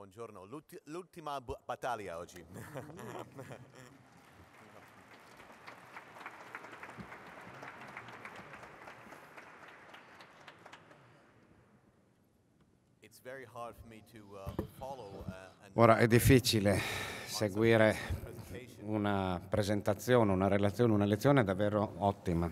Buongiorno, L'ult- l'ultima b- battaglia oggi. Uh, uh, Ora è difficile seguire una presentazione, una relazione, una lezione davvero ottima.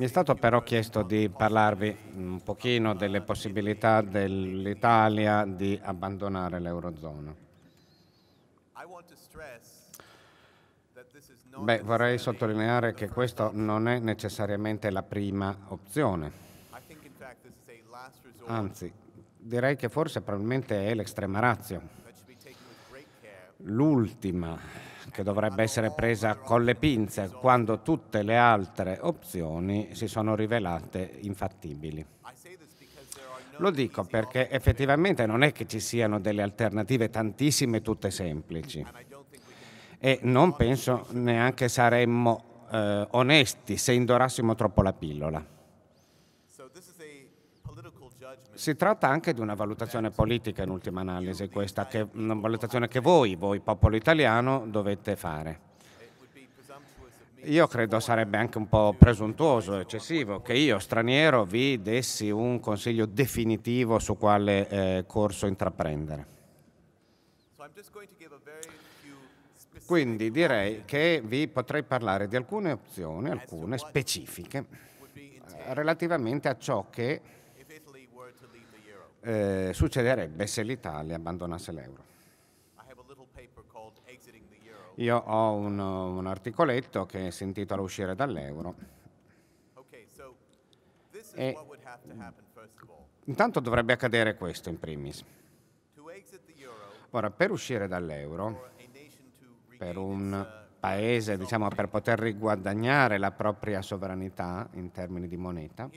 Mi è stato però chiesto di parlarvi un pochino delle possibilità dell'Italia di abbandonare l'Eurozona. Beh, vorrei sottolineare che questa non è necessariamente la prima opzione. Anzi, direi che forse probabilmente è l'estrema razio, l'ultima che dovrebbe essere presa con le pinze quando tutte le altre opzioni si sono rivelate infattibili. Lo dico perché effettivamente non è che ci siano delle alternative tantissime, tutte semplici. E non penso neanche saremmo eh, onesti se indorassimo troppo la pillola. Si tratta anche di una valutazione politica in ultima analisi, questa che, una valutazione che voi, voi popolo italiano, dovete fare. Io credo sarebbe anche un po' presuntuoso, eccessivo, che io, straniero, vi dessi un consiglio definitivo su quale eh, corso intraprendere. Quindi direi che vi potrei parlare di alcune opzioni, alcune specifiche, eh, relativamente a ciò che eh, succederebbe se l'Italia abbandonasse l'euro. Io ho un, un articoletto che si intitola Uscire dall'euro. e intanto dovrebbe accadere questo in primis. Ora, per uscire dall'euro, per un uh, paese, diciamo, per poter riguadagnare la propria sovranità in termini di moneta,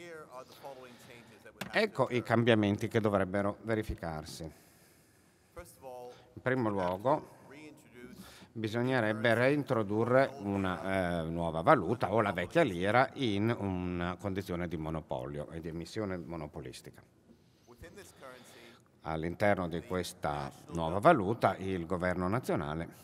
Ecco i cambiamenti che dovrebbero verificarsi. In primo luogo, bisognerebbe reintrodurre una eh, nuova valuta o la vecchia lira in una condizione di monopolio e di emissione monopolistica. All'interno di questa nuova valuta il governo nazionale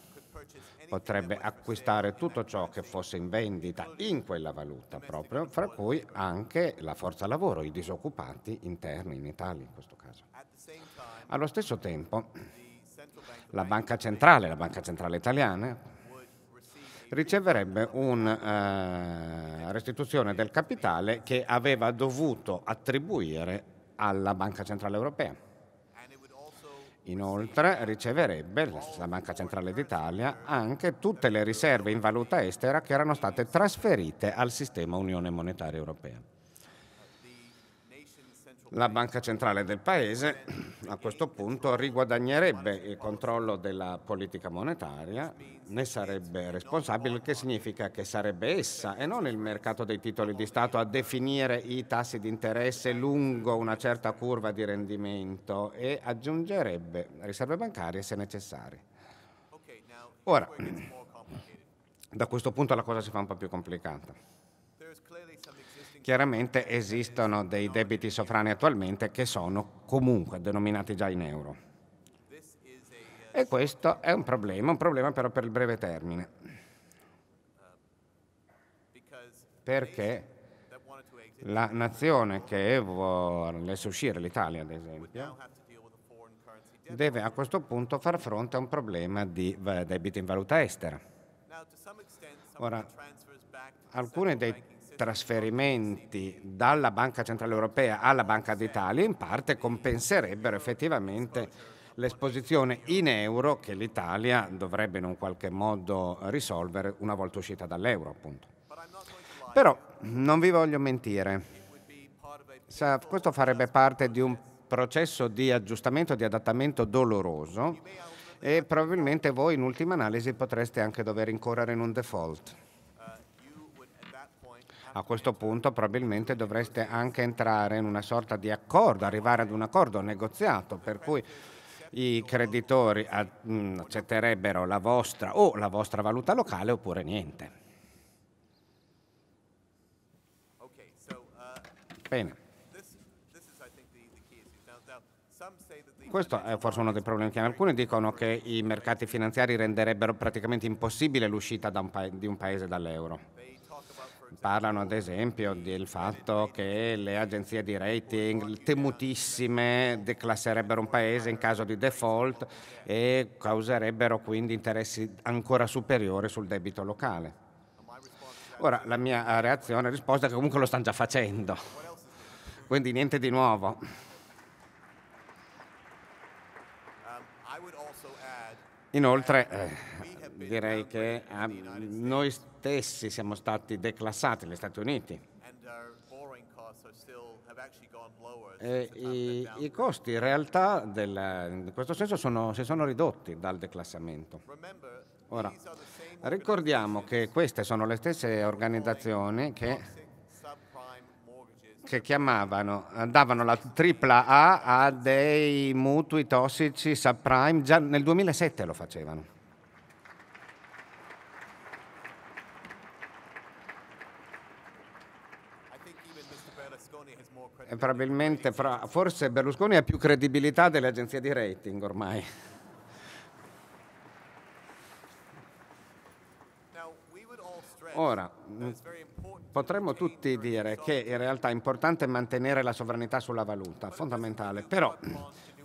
potrebbe acquistare tutto ciò che fosse in vendita in quella valuta proprio, fra cui anche la forza lavoro, i disoccupati interni in Italia in questo caso. Allo stesso tempo la banca centrale, la banca centrale italiana, riceverebbe una eh, restituzione del capitale che aveva dovuto attribuire alla Banca Centrale Europea. Inoltre riceverebbe la Banca Centrale d'Italia anche tutte le riserve in valuta estera che erano state trasferite al sistema Unione Monetaria Europea. La banca centrale del Paese a questo punto riguadagnerebbe il controllo della politica monetaria, ne sarebbe responsabile, il che significa che sarebbe essa e non il mercato dei titoli di Stato a definire i tassi di interesse lungo una certa curva di rendimento e aggiungerebbe riserve bancarie se necessarie. Ora, da questo punto la cosa si fa un po' più complicata. Chiaramente esistono dei debiti sovrani attualmente che sono comunque denominati già in euro. E questo è un problema, un problema però per il breve termine. Perché la nazione che volesse uscire, l'Italia ad esempio, deve a questo punto far fronte a un problema di eh, debiti in valuta estera. Ora, alcuni dei trasferimenti dalla Banca Centrale Europea alla Banca d'Italia in parte compenserebbero effettivamente l'esposizione in euro che l'Italia dovrebbe in un qualche modo risolvere una volta uscita dall'euro, appunto. Però non vi voglio mentire. Sa, questo farebbe parte di un processo di aggiustamento, di adattamento doloroso e probabilmente voi in ultima analisi potreste anche dover incorrere in un default a questo punto probabilmente dovreste anche entrare in una sorta di accordo, arrivare ad un accordo negoziato, per cui i creditori mm, accetterebbero la vostra o la vostra valuta locale oppure niente. Bene. Questo è forse uno dei problemi che alcuni dicono che i mercati finanziari renderebbero praticamente impossibile l'uscita un pa- di un paese dall'euro parlano ad esempio del fatto che le agenzie di rating temutissime declasserebbero un paese in caso di default e causerebbero quindi interessi ancora superiori sul debito locale. Ora la mia reazione e risposta è che comunque lo stanno già facendo, quindi niente di nuovo. Um, Inoltre, eh, direi che ah, noi stessi siamo stati declassati, gli Stati Uniti. E i, i, costi in realtà del, in questo senso sono, si sono ridotti dal declassamento. Ora, ricordiamo che queste sono le stesse organizzazioni che, che chiamavano, eh, davano la tripla A a dei mutui tossici subprime, già nel 2007 lo facevano. Eh, probabilmente fra, forse Berlusconi ha più credibilità delle agenzie di rating ormai. Ora, mm, potremmo tutti dire che in realtà è importante mantenere la sovranità sulla valuta, fondamentale, però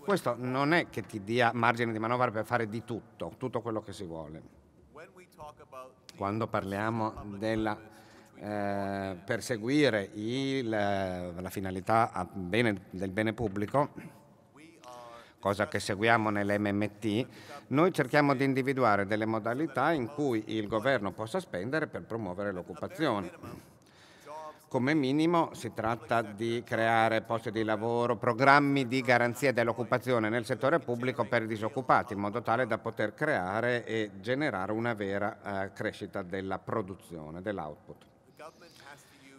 questo non è che ti dia margine di manovra per fare di tutto, tutto quello che si vuole. Quando parliamo della eh, perseguire il, la finalità bene, del bene pubblico, cosa che seguiamo nell'MMT, noi cerchiamo di individuare delle modalità in cui il governo possa spendere per promuovere l'occupazione come minimo si tratta di creare posti di lavoro, programmi di garanzia dell'occupazione nel settore pubblico per i disoccupati, in modo tale da poter creare e generare una vera eh, crescita della produzione, dell'output.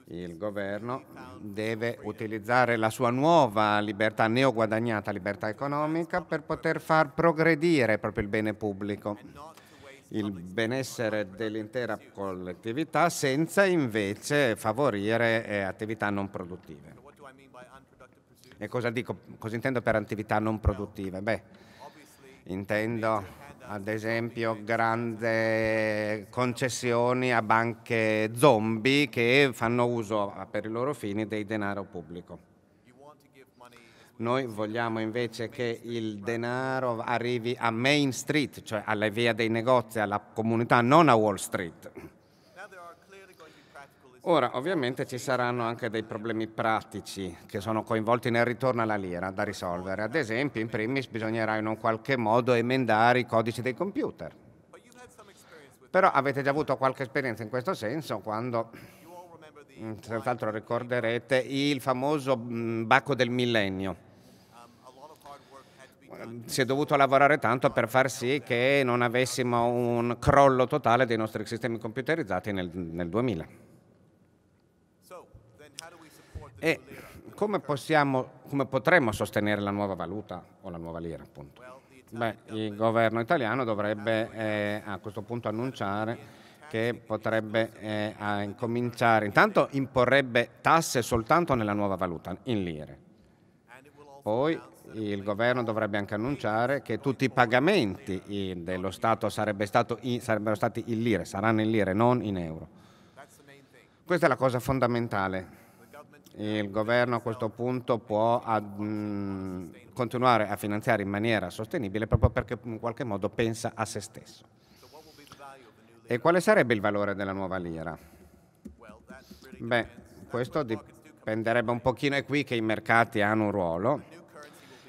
Il governo deve utilizzare la sua nuova libertà, neoguadagnata libertà economica, per poter far progredire proprio il bene pubblico, il benessere dell'intera collettività, senza invece favorire eh, attività non produttive. E cosa dico? Cosa intendo per attività non produttive? Beh, intendo ad esempio grandi concessioni a banche zombie che fanno uso per i loro fini del denaro pubblico. Noi vogliamo invece che il denaro arrivi a Main Street, cioè alle vie dei negozi, alla comunità, non a Wall Street. Ora, ovviamente ci saranno anche dei problemi pratici che sono coinvolti nel ritorno alla lira da risolvere. Ad esempio, in primis bisognerà in un qualche modo emendare i codici dei computer. Però avete già avuto qualche esperienza in questo senso quando, mm, senz'altro ricorderete, il famoso mm, bacco del millennio. Si è dovuto lavorare tanto per far sì che non avessimo un crollo totale dei nostri sistemi computerizzati nel, nel 2000. E come, possiamo, come potremmo sostenere la nuova valuta o la nuova lira, appunto? Beh, il governo italiano dovrebbe eh, a questo punto annunciare che potrebbe eh, incominciare, intanto imporrebbe tasse soltanto nella nuova valuta, in lire. Poi il governo dovrebbe anche annunciare che tutti i pagamenti eh, dello Stato in, sarebbero stati in lire, saranno in lire, non in euro. Questa è la cosa fondamentale il governo a questo punto può ad, mh, continuare a finanziare in maniera sostenibile proprio perché in qualche modo pensa a se stesso. E quale sarebbe il valore della nuova lira? Beh, questo dipenderebbe un pochino, è qui che i mercati hanno un ruolo.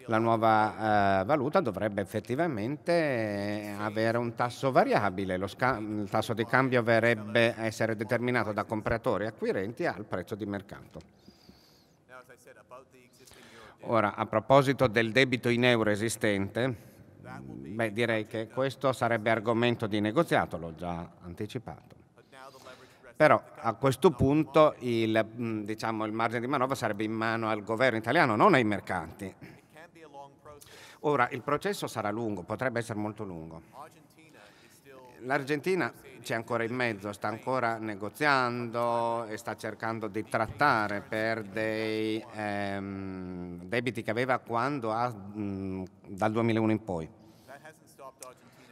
La nuova eh, valuta dovrebbe effettivamente avere un tasso variabile, il tasso di cambio verrebbe essere determinato da compratori e acquirenti al prezzo di mercato. Ora, a proposito del debito in euro esistente, beh, direi che questo sarebbe argomento di negoziato, l'ho già anticipato. Però a questo punto il, mm, diciamo, il margine di manovra sarebbe in mano al governo italiano, non ai mercanti. Ora, il processo sarà lungo, potrebbe essere molto lungo. L'Argentina c'è ancora in mezzo, sta ancora negoziando e sta cercando di trattare per dei ehm, debiti che aveva quando ha, mh, dal 2001 in poi.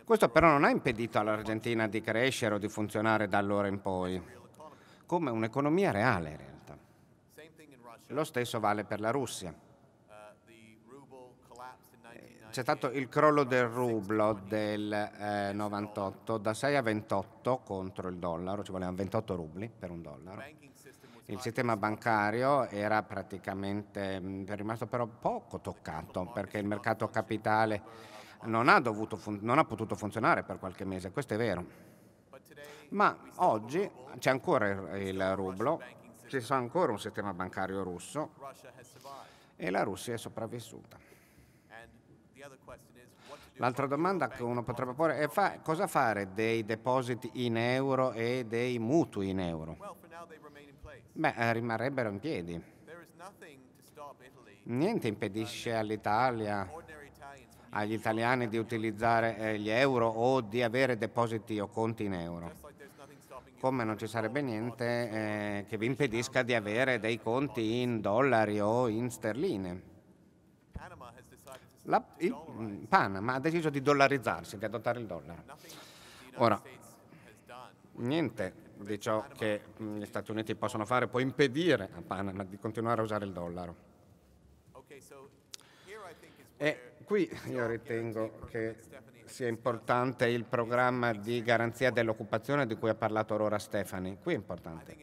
Questo però non ha impedito all'Argentina di crescere o di funzionare da allora in poi, come un'economia reale in realtà. Lo stesso vale per la Russia c'è stato il crollo del rublo del eh, 98 da 6 a 28 contro il dollaro, ci volevano 28 rubli per un dollaro. Il sistema bancario era praticamente mm, è rimasto però poco toccato perché il mercato capitale non ha, dovuto, non ha potuto funzionare per qualche mese, questo è vero. Ma oggi c'è ancora il rublo, ci sono ancora un sistema bancario russo e la Russia è sopravvissuta. L'altra domanda che uno potrebbe porre è fa, cosa fare dei depositi in euro e dei mutui in euro? Beh, eh, rimarrebbero in piedi. Niente impedisce uh, all'Italia, agli italiani di utilizzare eh, gli euro o di avere depositi o conti in euro. Come non ci sarebbe niente eh, che vi impedisca di avere dei conti in dollari o in sterline. La, il mm, Panama ha deciso di dollarizzarsi, di adottare il dollaro. Ora, niente di ciò che mm, gli Stati Uniti possono fare può impedire a Panama di continuare a usare il dollaro. E qui io ritengo che sia importante il programma di garanzia dell'occupazione di cui ha parlato Aurora Stefani. Qui è importante.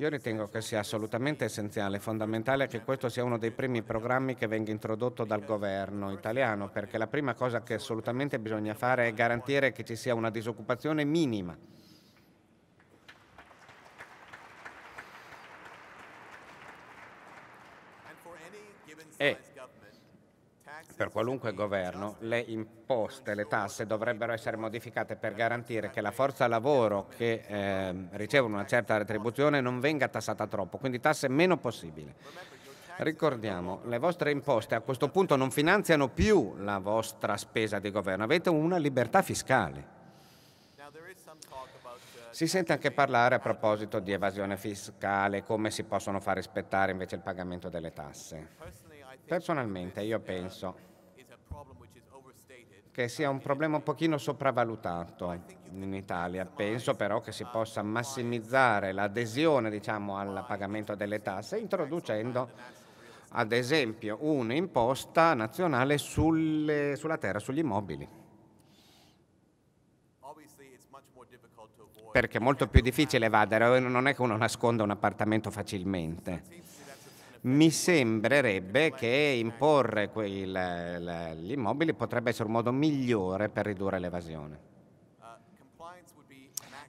Io ritengo che sia assolutamente essenziale, e fondamentale che questo sia uno dei primi programmi che venga introdotto dal governo italiano, perché la prima cosa che assolutamente bisogna fare è garantire che ci sia una disoccupazione minima. E per qualunque governo, le imposte, le tasse dovrebbero essere modificate per garantire che la forza lavoro che eh, riceve una certa retribuzione non venga tassata troppo, quindi tasse meno possibile. Ricordiamo, le vostre imposte a questo punto non finanziano più la vostra spesa di governo, avete una libertà fiscale. Si sente anche parlare a proposito di evasione fiscale, come si possono far rispettare invece il pagamento delle tasse. Personalmente io penso che sia un problema un pochino sopravvalutato in Italia. Penso però che si possa massimizzare l'adesione diciamo, al pagamento delle tasse introducendo ad esempio un'imposta nazionale sulle, sulla terra, sugli immobili. Perché è molto più difficile evadere, non è che uno nasconda un appartamento facilmente mi sembrerebbe che imporre gli immobili potrebbe essere un modo migliore per ridurre l'evasione.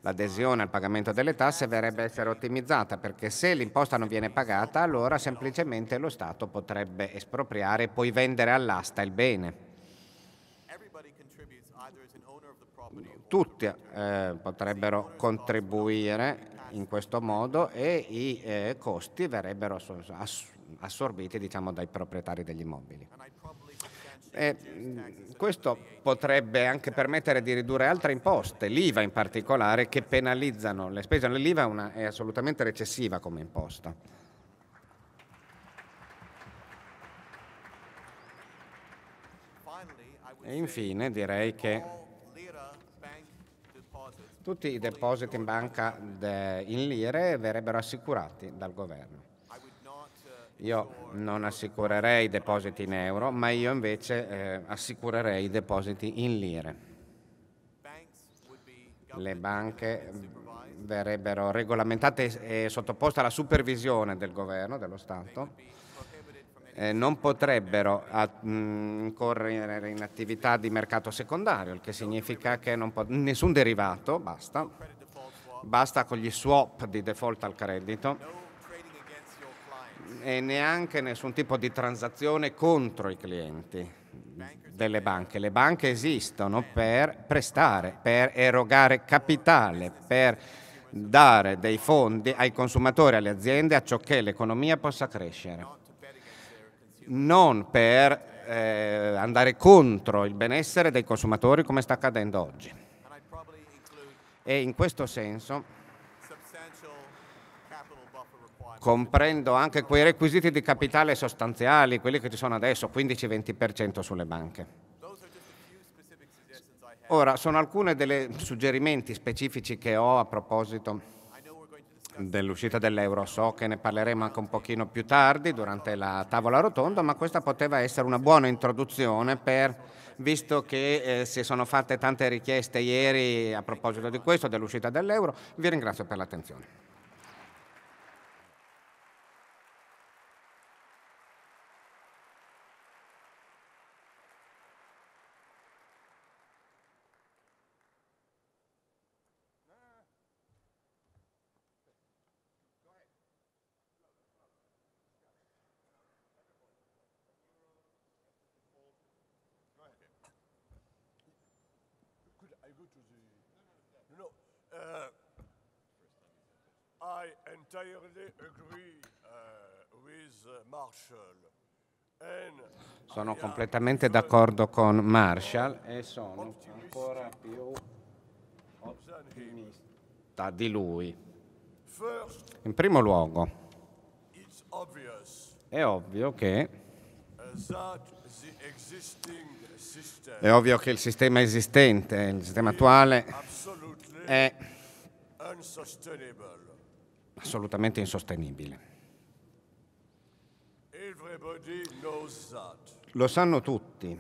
L'adesione al pagamento delle tasse verrebbe essere ottimizzata perché se l'imposta non viene pagata allora semplicemente lo Stato potrebbe espropriare e poi vendere all'asta il bene. Tutti eh, potrebbero contribuire in questo modo e i eh, costi verrebbero assorbiti diciamo, dai proprietari degli immobili. E questo potrebbe anche permettere di ridurre altre imposte, l'IVA in particolare, che penalizzano le spese. L'IVA è assolutamente recessiva come imposta. E infine direi che tutti i depositi in banca in lire verrebbero assicurati dal governo. Io non assicurerei i depositi in euro, ma io invece eh, assicurerei i depositi in lire. Le banche verrebbero regolamentate e sottoposte alla supervisione del governo, dello Stato eh, non potrebbero mm, incorrere in attività di mercato secondario, il che significa che nessun derivato, basta, basta con gli swap di default al credito e neanche nessun tipo di transazione contro i clienti delle banche. Le banche esistono per prestare, per erogare capitale, per dare dei fondi ai consumatori, alle aziende, a ciò che l'economia possa crescere non per eh, andare contro il benessere dei consumatori come sta accadendo oggi. E in questo senso comprendo anche quei requisiti di capitale sostanziali, quelli che ci sono adesso, 15-20% sulle banche. Ora, sono alcuni dei suggerimenti specifici che ho a proposito dell'uscita dell'euro. So che ne parleremo anche un pochino più tardi durante la tavola rotonda, ma questa poteva essere una buona introduzione per, visto che eh, si sono fatte tante richieste ieri a proposito di questo, dell'uscita dell'euro. Vi ringrazio per l'attenzione. Sono completamente d'accordo con Marshall e sono ancora più ottimista di lui. In primo luogo, è ovvio che è ovvio che il sistema esistente, il sistema attuale è assolutamente insostenibile. Lo sanno tutti.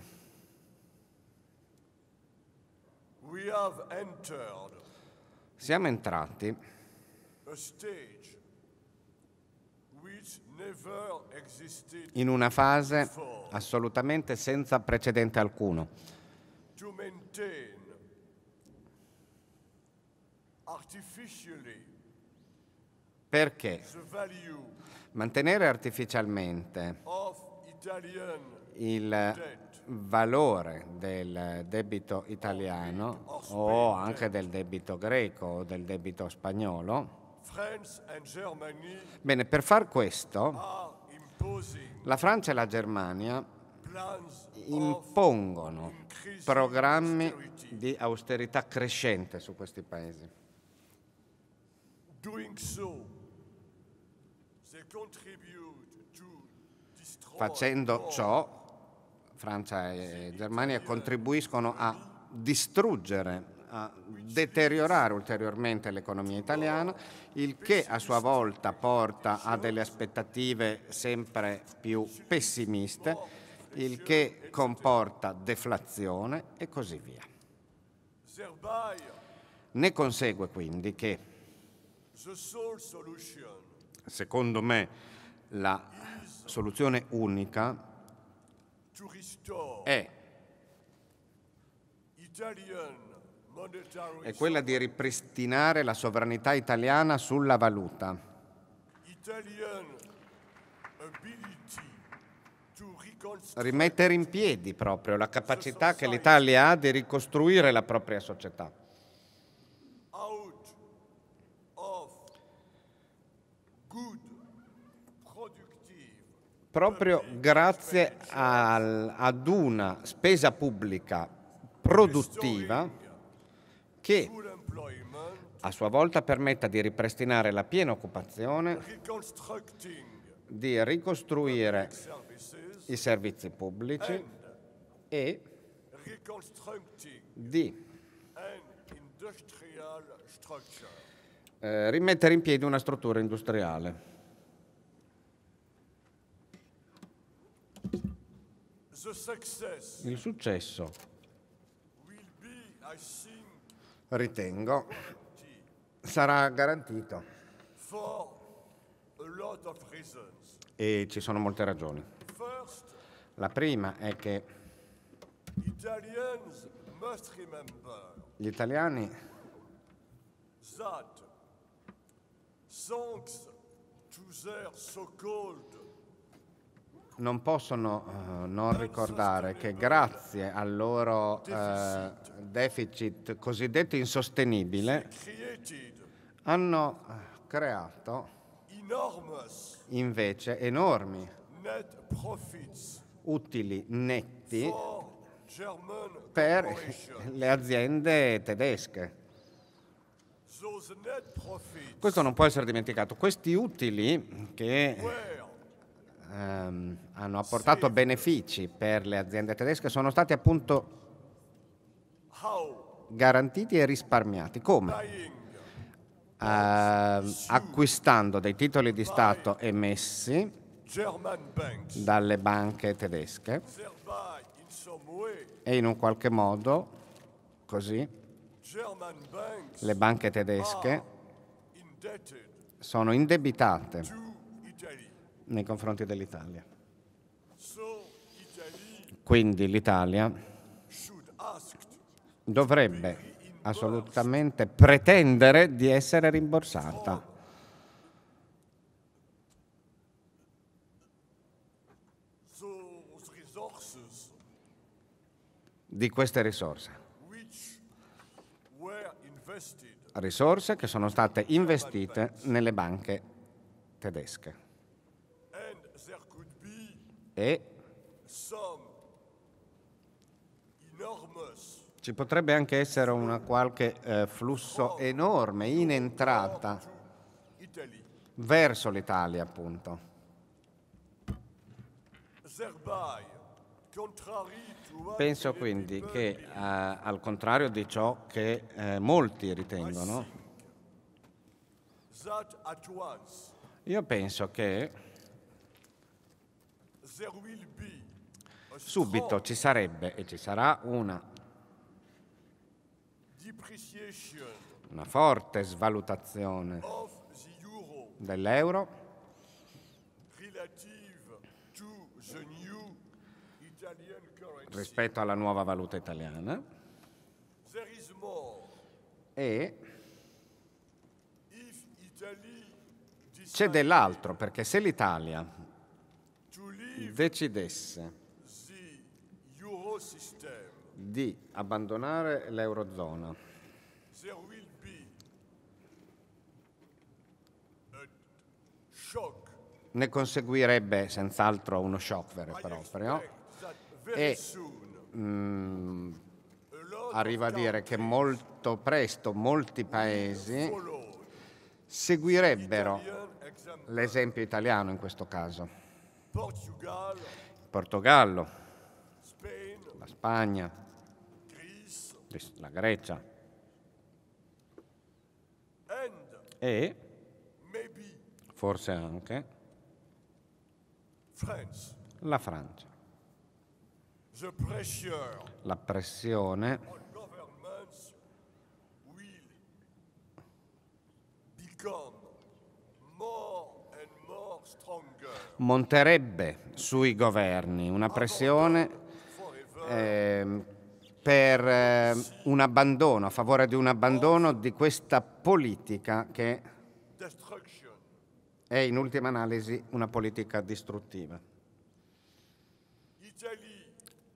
Siamo entrati in una fase assolutamente senza precedente alcuno perché Mantenere artificialmente il valore del debito italiano o anche del debito greco o del debito spagnolo. Bene, per far questo, la Francia e la Germania impongono programmi di austerità crescente su questi paesi. Facendo ciò, Francia e Germania contribuiscono a distruggere a deteriorare ulteriormente l'economia italiana, il che a sua volta porta a delle aspettative sempre più pessimiste, il che comporta deflazione e così via. Ne consegue quindi che Secondo me la soluzione unica è, è quella di ripristinare la sovranità italiana sulla valuta. Rimettere in piedi proprio la capacità che l'Italia ha di ricostruire la propria società. proprio grazie al, ad una spesa pubblica produttiva che a sua volta permetta di ripristinare la piena occupazione, di ricostruire i servizi pubblici e di eh, rimettere in piedi una struttura industriale. Il successo ritengo sarà garantito e ci sono molte ragioni. La prima è che gli italiani non possono eh, non ricordare che grazie al loro eh, deficit cosiddetto insostenibile hanno eh, creato invece enormi utili netti per le aziende tedesche. Questo non può essere dimenticato. Questi utili che ehm, hanno apportato sì. benefici per le aziende tedesche sono stati appunto garantiti e risparmiati. Come? Uh, acquistando dei titoli di Stato emessi dalle banche tedesche e in un qualche modo così le banche tedesche ah, sono indebitate nei confronti dell'Italia. Quindi l'Italia dovrebbe assolutamente pretendere di essere rimborsata. di queste risorse. Risorse che sono state investite nelle banche tedesche e ci potrebbe anche essere un qualche eh, flusso enorme in entrata verso l'Italia appunto. Penso quindi che eh, al contrario di ciò che eh, molti ritengono, io penso che subito ci sarebbe e ci sarà una, una forte svalutazione dell'euro rispetto alla nuova valuta italiana e c'è dell'altro perché se l'Italia decidesse di abbandonare l'Eurozona, ne conseguirebbe senz'altro uno shock vero e proprio e mh, mm, arriva a dire che molto presto molti paesi seguirebbero l'esempio italiano in questo caso il Portogallo, la Spagna, la Grecia e forse anche la Francia. La pressione on monterebbe sui governi una pressione eh, per eh, un abbandono, a favore di un abbandono di questa politica che è in ultima analisi una politica distruttiva.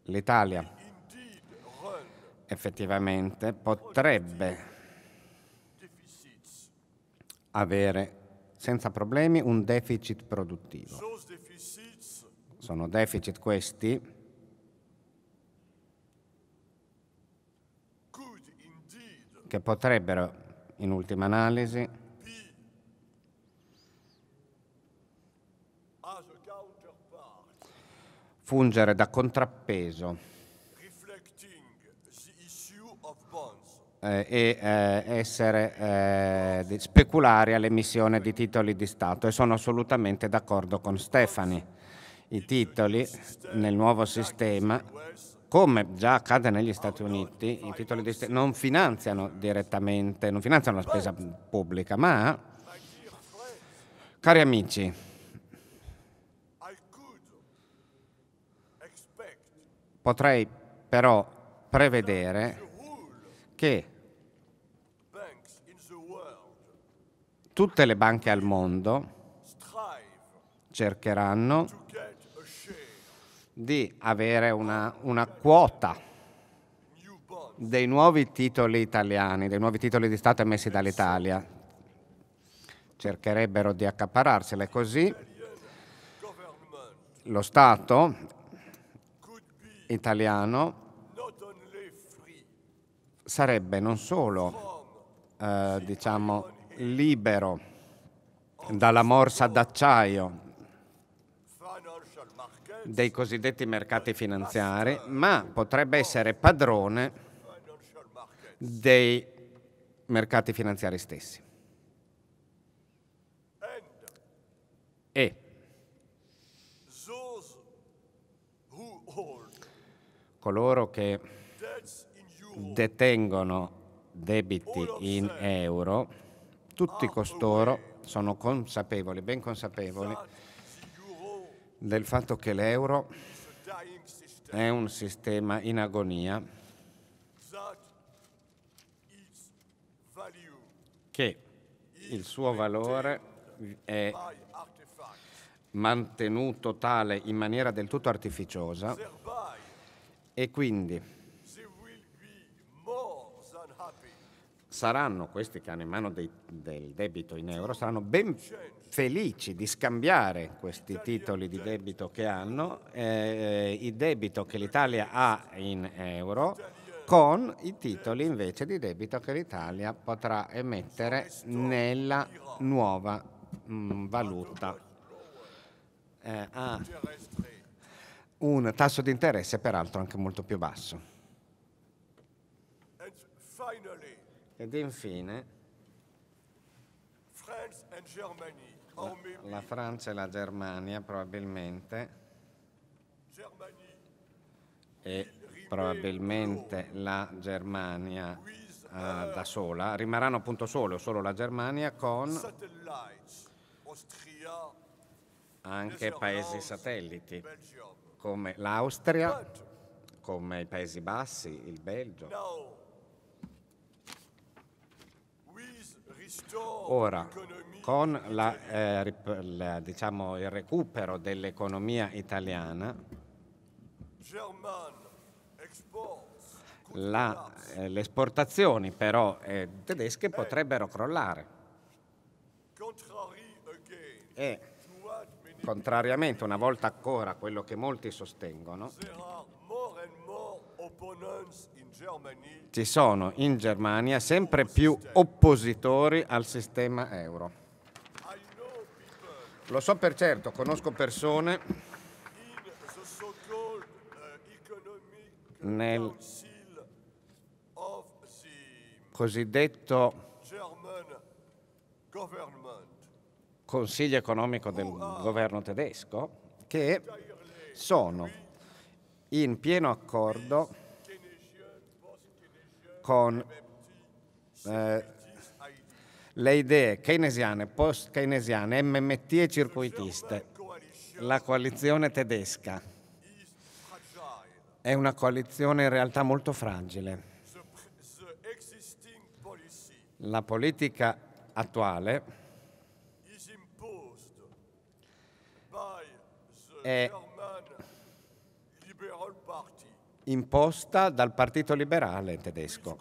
L'Italia effettivamente potrebbe avere senza problemi un deficit produttivo. Sono deficit questi che potrebbero, in ultima analisi, fungere da contrappeso Eh, e eh, essere, eh, speculari all'emissione di titoli di Stato e sono assolutamente d'accordo con Stefani. I titoli nel nuovo sistema come già accade negli Stati Uniti, i titoli di Stato non finanziano direttamente, non finanziano la spesa pubblica, ma, cari amici, potrei però prevedere che tutte le banche al mondo cercheranno di avere una, una, quota dei nuovi titoli italiani, dei nuovi titoli di Stato emessi dall'Italia. Cercherebbero di accapararsele così. Lo Stato italiano sarebbe non solo, eh, diciamo, libero dalla morsa d'acciaio dei cosiddetti mercati finanziari, ma potrebbe essere padrone dei mercati finanziari stessi. E coloro che detengono debiti in euro tutti costoro sono consapevoli, ben consapevoli, del fatto che l'euro è un sistema in agonia che il suo valore è mantenuto tale in maniera del tutto artificiosa e quindi saranno questi che hanno in mano dei, del debito in euro, saranno ben felici di scambiare questi titoli di debito che hanno, eh, il debito che l'Italia ha in euro con i titoli invece di debito che l'Italia potrà emettere nella nuova mh, mm, valuta. Eh, ha un tasso di interesse peraltro anche molto più basso. Ed infine la, Francia e la Germania probabilmente e probabilmente la Germania uh, da sola, rimarranno appunto solo, solo la Germania con anche paesi satelliti come l'Austria, come i Paesi Bassi, il Belgio. Ora, con la, eh, la, diciamo, il recupero dell'economia italiana, la, eh, le esportazioni però eh, tedesche potrebbero crollare. E, contrariamente una volta ancora a quello che molti sostengono, ci sono in Germania sempre più oppositori al sistema euro. Lo so per certo, conosco persone uh, nel cosiddetto Consiglio economico del governo tedesco che sono in pieno accordo con eh, le idee keynesiane, post-keynesiane, MMT e circuitiste. La coalizione tedesca è una coalizione in realtà molto fragile. La politica attuale è imposta dal Partito Liberale tedesco,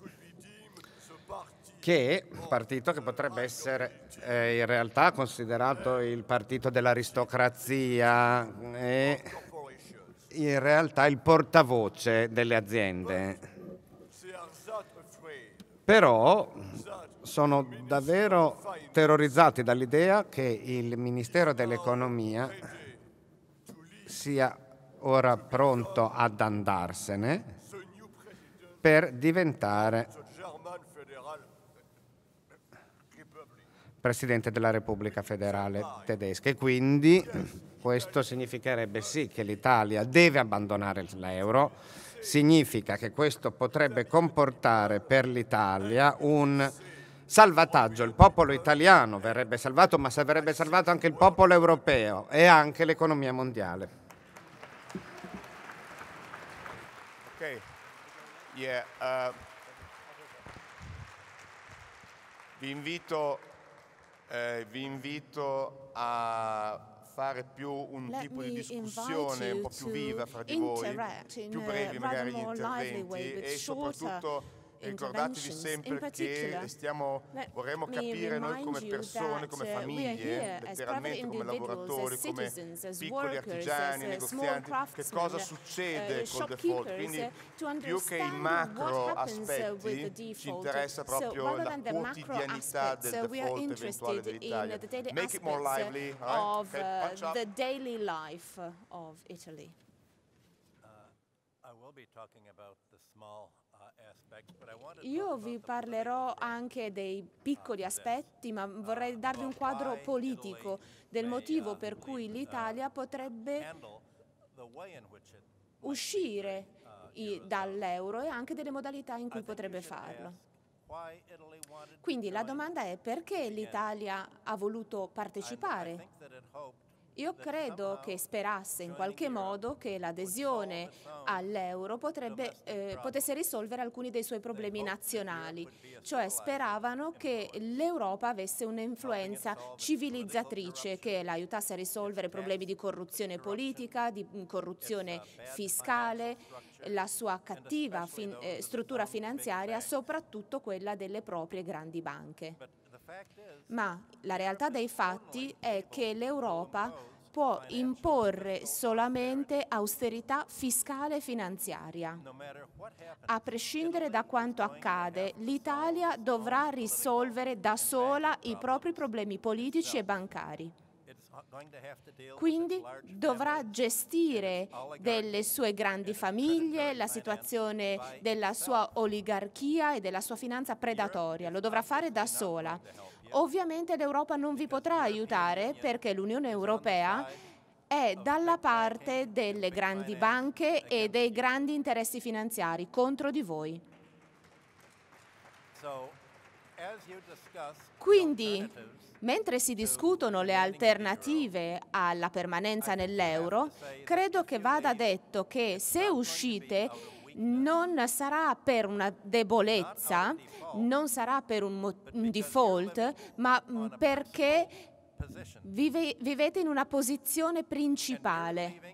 che è un partito che potrebbe essere eh, in realtà considerato il partito dell'aristocrazia e eh, in realtà il portavoce delle aziende. Però sono davvero terrorizzati dall'idea che il Ministero dell'Economia sia ora pronto ad andarsene per diventare Presidente della Repubblica Federale Tedesca e quindi questo significherebbe sì che l'Italia deve abbandonare l'euro, significa che questo potrebbe comportare per l'Italia un salvataggio, il popolo italiano verrebbe salvato ma verrebbe salvato anche il popolo europeo e anche l'economia mondiale. Yeah, uh, vi, invito, eh, vi, invito, a fare più un Let tipo di discussione un po' più viva fra di voi, più brevi magari gli interventi e soprattutto Ricordatevi sempre che stiamo, vorremmo capire noi come persone, come uh, famiglie, letteralmente come lavoratori, come piccoli artigiani, uh, negozianti, che cosa uh, succede col default. Quindi più che i macro aspetti ci interessa proprio la quotidianità del default eventuale dell'Italia. Make it more lively, of the daily life of Italy. I will be talking about io vi parlerò anche dei piccoli aspetti, ma vorrei darvi un quadro politico del motivo per cui l'Italia potrebbe uscire dall'euro e anche delle modalità in cui potrebbe farlo. Quindi la domanda è perché l'Italia ha voluto partecipare io credo che sperasse in qualche modo che l'adesione all'euro potrebbe, eh, potesse risolvere alcuni dei suoi problemi nazionali, cioè speravano che l'Europa avesse un'influenza civilizzatrice che l'aiutasse a risolvere problemi di corruzione politica, di mm, corruzione fiscale, la sua cattiva fin, eh, struttura finanziaria, soprattutto quella delle proprie grandi banche. Ma la realtà dei fatti è che l'Europa può imporre solamente austerità fiscale e finanziaria. A prescindere da quanto accade, l'Italia dovrà risolvere da sola i propri problemi politici e bancari. Quindi dovrà gestire delle sue grandi famiglie, la situazione della sua oligarchia e della sua finanza predatoria. Lo dovrà fare da sola. Ovviamente l'Europa non vi potrà aiutare perché l'Unione Europea è dalla parte delle grandi banche e dei grandi interessi finanziari contro di voi. Quindi, Mentre si discutono le alternative alla permanenza nell'euro, credo che vada detto che se uscite non sarà per una debolezza, non sarà per un, un default, ma mm, perché vive, vivete in una posizione principale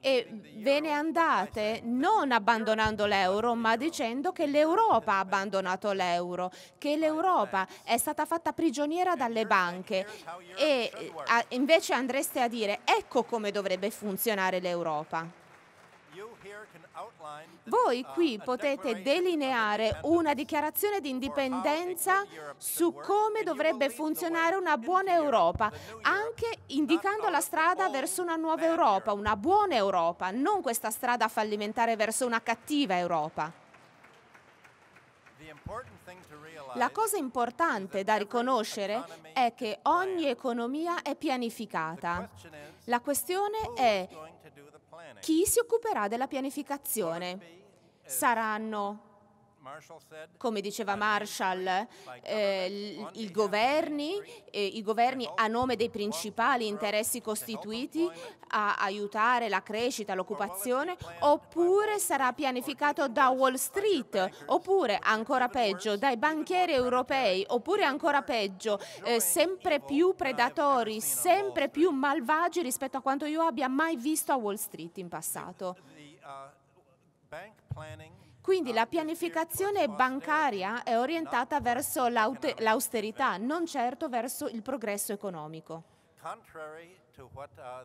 e ve ne andate non abbandonando l'euro, ma dicendo che l'Europa ha abbandonato l'euro, che l'Europa è stata fatta prigioniera dalle banche e eh, invece andreste a dire ecco come dovrebbe funzionare l'Europa. Voi qui potete delineare una dichiarazione di indipendenza su come dovrebbe funzionare una buona Europa, anche indicando la strada verso una nuova Europa, una buona Europa, non questa strada fallimentare verso una cattiva Europa. La cosa importante da riconoscere è che ogni economia è pianificata. La questione è chi si occuperà della pianificazione? Saranno come diceva Marshall, eh, eh, i, governi, eh, i governi a nome dei principali interessi costituiti a aiutare la crescita, l'occupazione, oppure sarà pianificato da Wall Street, oppure ancora peggio dai banchieri europei, oppure ancora peggio eh, sempre più predatori, sempre più malvagi rispetto a quanto io abbia mai visto a Wall Street in passato. Uh, quindi la pianificazione bancaria è orientata verso l'austerità, non certo verso il progresso economico. Uh,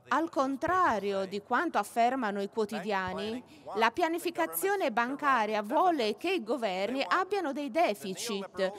Al contrario di quanto affermano i quotidiani, la pianificazione bancaria vuole che i governi abbiano dei deficit.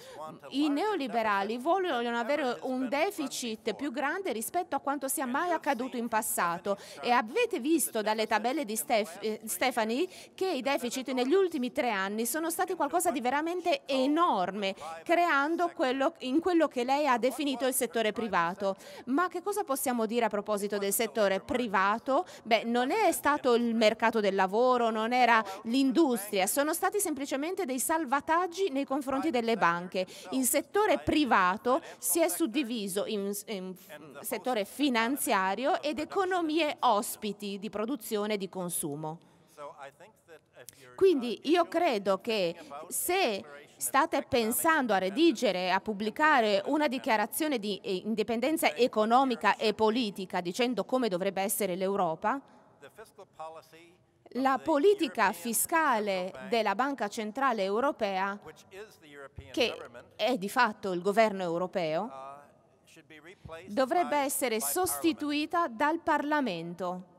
I neoliberali vogliono avere un deficit più grande rispetto a quanto sia mai accaduto in passato e avete visto dalle tabelle di Stefani eh, che i deficit negli ultimi tre anni sono stati qualcosa di veramente enorme, creando quello, in quello che lei ha definito il settore privato. Ma che cosa possiamo dire a proposito? proposito del settore privato, beh, non è stato il mercato del lavoro, non era l'industria, sono stati semplicemente dei salvataggi nei confronti delle banche. In settore privato si è suddiviso in, in settore finanziario ed economie ospiti di produzione e di consumo. Quindi io credo che se state pensando a redigere, a pubblicare una dichiarazione di eh, indipendenza economica e politica dicendo come dovrebbe essere l'Europa? La politica fiscale della Banca Centrale Europea, che è di fatto il governo europeo, dovrebbe essere sostituita dal Parlamento.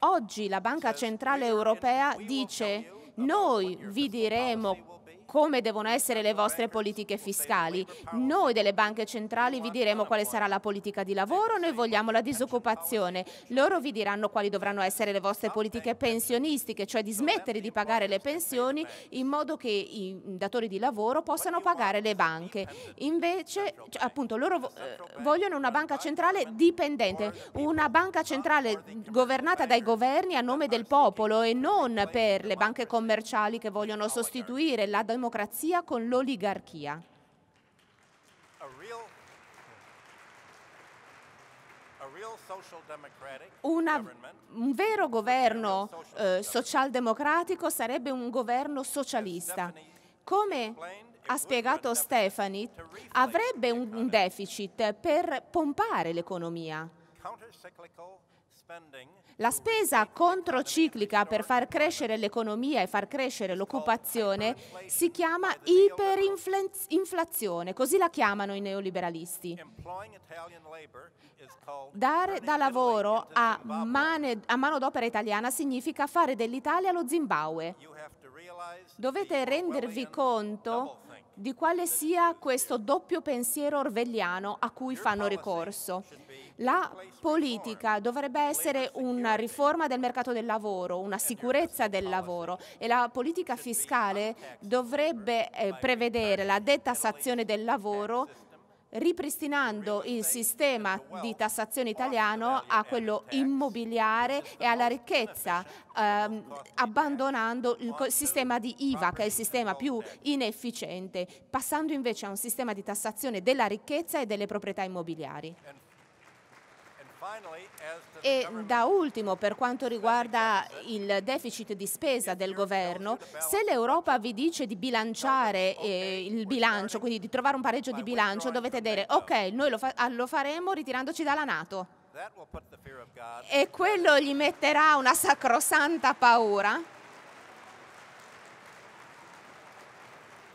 Oggi la Banca Centrale Europea dice noi vi diremo come devono essere le vostre politiche fiscali. Noi delle banche centrali vi diremo quale sarà la politica di lavoro, noi vogliamo la disoccupazione. Loro vi diranno quali dovranno essere le vostre politiche pensionistiche, cioè di smettere di pagare le pensioni in modo che i datori di lavoro possano pagare le banche. Invece, cioè, appunto, loro eh, vogliono una banca centrale dipendente, una banca centrale governata dai governi a nome del popolo e non per le banche commerciali che vogliono sostituire la democrazia democrazia con l'oligarchia. Una, un vero governo eh, socialdemocratico sarebbe un governo socialista. Come ha spiegato Stefani, avrebbe un deficit per pompare l'economia la spesa controciclica per far crescere l'economia e far crescere l'occupazione si chiama iperinflazione, così la chiamano i neoliberalisti. Dare da lavoro a, mane, a manodopera italiana significa fare dell'Italia lo Zimbabwe. Dovete rendervi conto di quale sia questo doppio pensiero orwelliano a cui fanno ricorso. La politica dovrebbe essere una riforma del mercato del lavoro, una sicurezza del lavoro e la politica fiscale dovrebbe eh, prevedere la detassazione del lavoro ripristinando il sistema di tassazione italiano a quello immobiliare e alla ricchezza, ehm, abbandonando il sistema di IVA, che è il sistema più inefficiente, passando invece a un sistema di tassazione della ricchezza e delle proprietà immobiliari. E da ultimo, per quanto riguarda il deficit di spesa del governo, se l'Europa vi dice di bilanciare eh, il bilancio, quindi di trovare un pareggio di bilancio, dovete dire ok, noi lo, fa ah, lo faremo ritirandoci dalla Nato. E quello gli metterà una sacrosanta paura.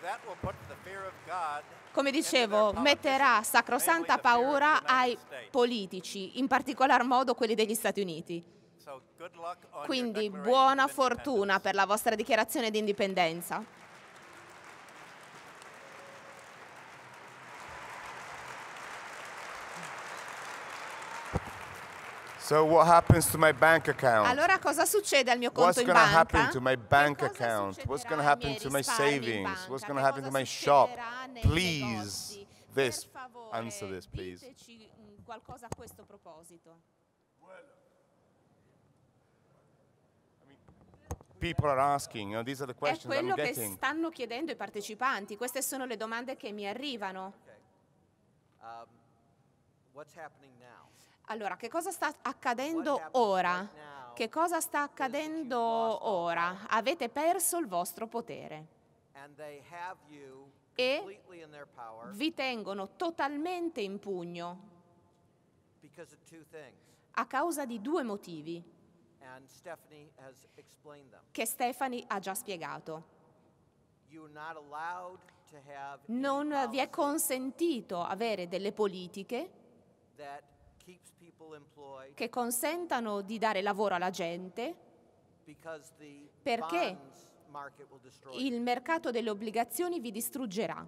That will put the fear of God come dicevo, metterà sacrosanta paura ai politici, in particolar modo quelli degli Stati Uniti. Quindi buona fortuna per la vostra dichiarazione di indipendenza. So what happens to my bank account? Allora cosa succede al mio conto What's in banca? What's going to happen to my bank account? What's going to happen to my savings? What's going to happen to my shop? Please, this, favore, answer this, please. Mm, qualcosa a questo proposito. People are asking, you know, these are the questions È quello I'm getting. stanno chiedendo i partecipanti, queste sono le domande che mi arrivano. Okay. Um, what's happening now? Allora, che cosa sta accadendo ora? Che cosa sta accadendo ora? Avete perso il vostro potere e vi tengono totalmente in pugno a causa di due motivi che Stefani ha già spiegato. Non vi è consentito avere delle politiche che consentano di dare lavoro alla gente perché il mercato delle obbligazioni vi distruggerà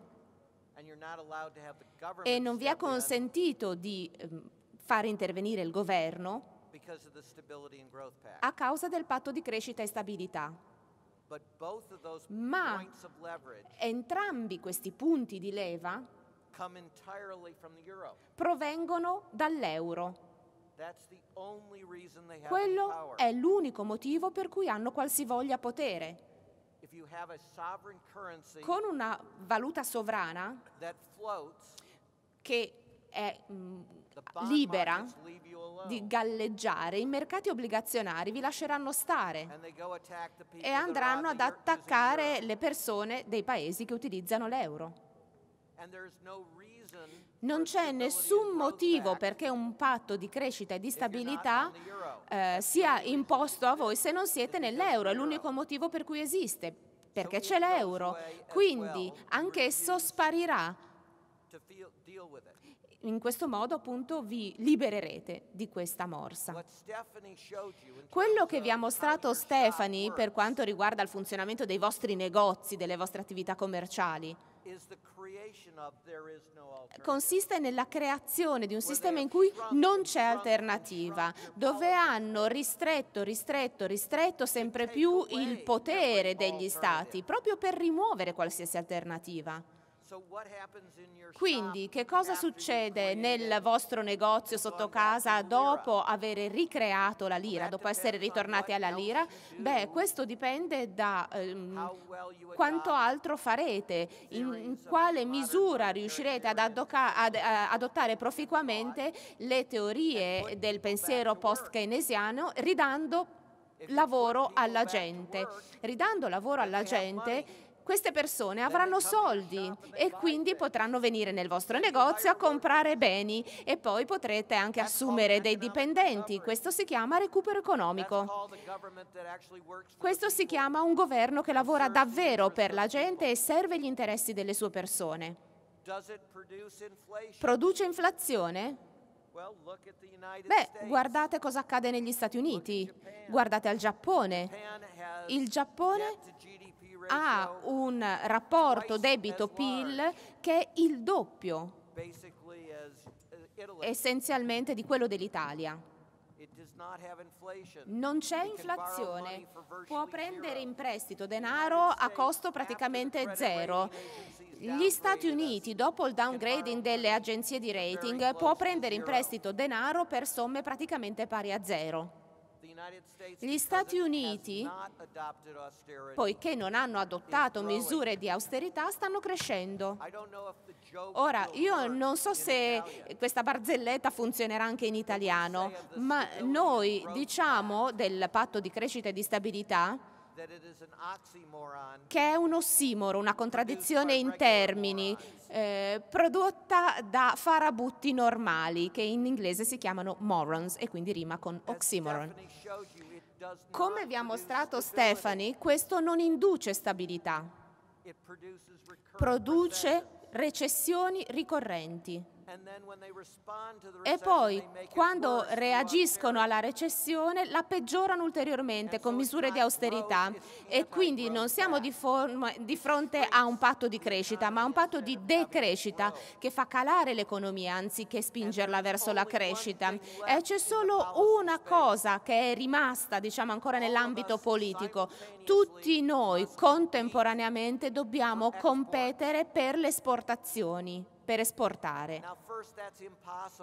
e non vi è consentito di ehm, far intervenire il governo a causa del patto di crescita e stabilità. Ma entrambi questi punti di leva provengono dall'euro. Quello è l'unico motivo per cui hanno qualsivoglia potere. Con una valuta sovrana che è mm, libera di galleggiare, i mercati obbligazionari vi lasceranno stare e andranno ad attaccare le persone dei paesi che utilizzano l'euro. Non c'è nessun motivo perché un patto di crescita e di stabilità eh, sia imposto a voi se non siete nell'euro, è l'unico motivo per cui esiste, perché c'è l'euro. Quindi anch'esso sparirà. In questo modo appunto vi libererete di questa morsa. Quello che vi ha mostrato Stefani per quanto riguarda il funzionamento dei vostri negozi, delle vostre attività commerciali, consiste nella creazione di un sistema in cui non c'è alternativa, dove hanno ristretto, ristretto, ristretto sempre più il potere degli Stati, proprio per rimuovere qualsiasi alternativa. Quindi che cosa succede nel vostro negozio sotto casa dopo aver ricreato la lira, dopo essere ritornati alla lira? Beh, questo dipende da ehm, quanto altro farete, in, quale misura riuscirete ad, ad eh, adottare proficuamente le teorie del pensiero post-keynesiano ridando lavoro alla gente. Ridando lavoro alla gente queste persone avranno soldi e quindi potranno venire nel vostro negozio a comprare beni e poi potrete anche assumere dei dipendenti. Questo si chiama recupero economico. Questo si chiama un governo che lavora davvero per la gente e serve gli interessi delle sue persone. Produce inflazione? Beh, guardate cosa accade negli Stati Uniti, guardate al Giappone. Il Giappone ha un rapporto debito-PIL che è il doppio eh, essenzialmente di quello dell'Italia. Non c'è inflazione, può prendere in prestito denaro a costo praticamente zero. Gli Stati Uniti, dopo il downgrading delle agenzie di rating, può prendere in prestito denaro per somme praticamente pari a zero. Gli Stati Uniti, poiché non hanno adottato misure di austerità, stanno crescendo. Ora, io non so se questa barzelletta funzionerà anche in italiano, ma noi diciamo del patto di crescita e di stabilità che è un ossimoro, una contraddizione in termini, eh, prodotta da farabutti normali, che in inglese si chiamano morons e quindi rima con oxymoron. Come vi ha mostrato Stephanie, questo non induce stabilità, produce recessioni ricorrenti. E poi, quando reagiscono alla recessione, la peggiorano ulteriormente con misure di austerità. E quindi non siamo di, forma, di fronte a un patto di crescita, ma a un patto di decrescita che fa calare l'economia anziché spingerla verso la crescita. E c'è solo una cosa che è rimasta, diciamo, ancora nell'ambito politico. Tutti noi contemporaneamente dobbiamo competere per le esportazioni per esportare.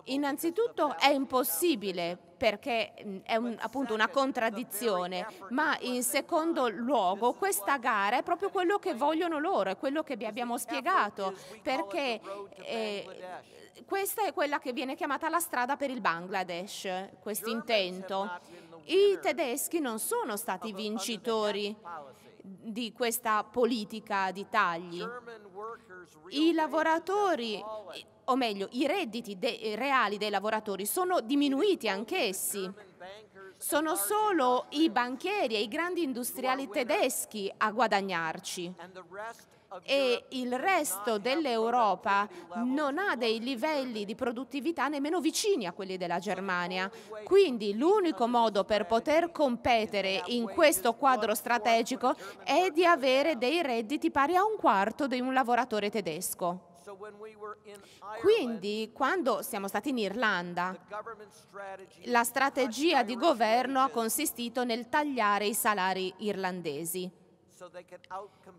Innanzitutto è impossibile perché mm, è un, appunto una contraddizione, ma in secondo luogo questa gara è proprio quello che vogliono loro, è quello che vi abbiamo spiegato, perché eh, questa è quella che viene chiamata la strada per il Bangladesh, questo intento. I tedeschi non sono stati vincitori di questa politica di tagli. I lavoratori, o meglio, i redditi de eh, reali dei lavoratori sono diminuiti anch'essi. Sono solo i banchieri e i grandi industriali tedeschi a guadagnarci e il resto dell'Europa non ha dei livelli di produttività nemmeno vicini a quelli della Germania. Quindi l'unico modo per poter competere in questo quadro strategico è di avere dei redditi pari a un quarto di un lavoratore tedesco. Quindi quando siamo stati in Irlanda, la strategia di governo ha consistito nel tagliare i salari irlandesi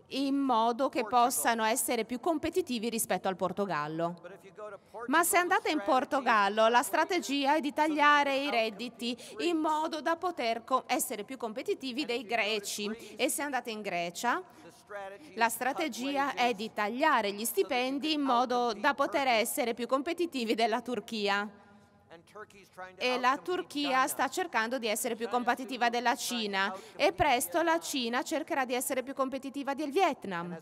in modo che possano essere più competitivi rispetto al Portogallo. Ma se andate in Portogallo la strategia è di tagliare i redditi in modo da poter essere più competitivi dei greci e se andate in Grecia la strategia è di tagliare gli stipendi in modo da poter essere più competitivi della Turchia e la Turchia sta cercando di essere più competitiva della Cina e presto la Cina cercherà di essere più competitiva del Vietnam.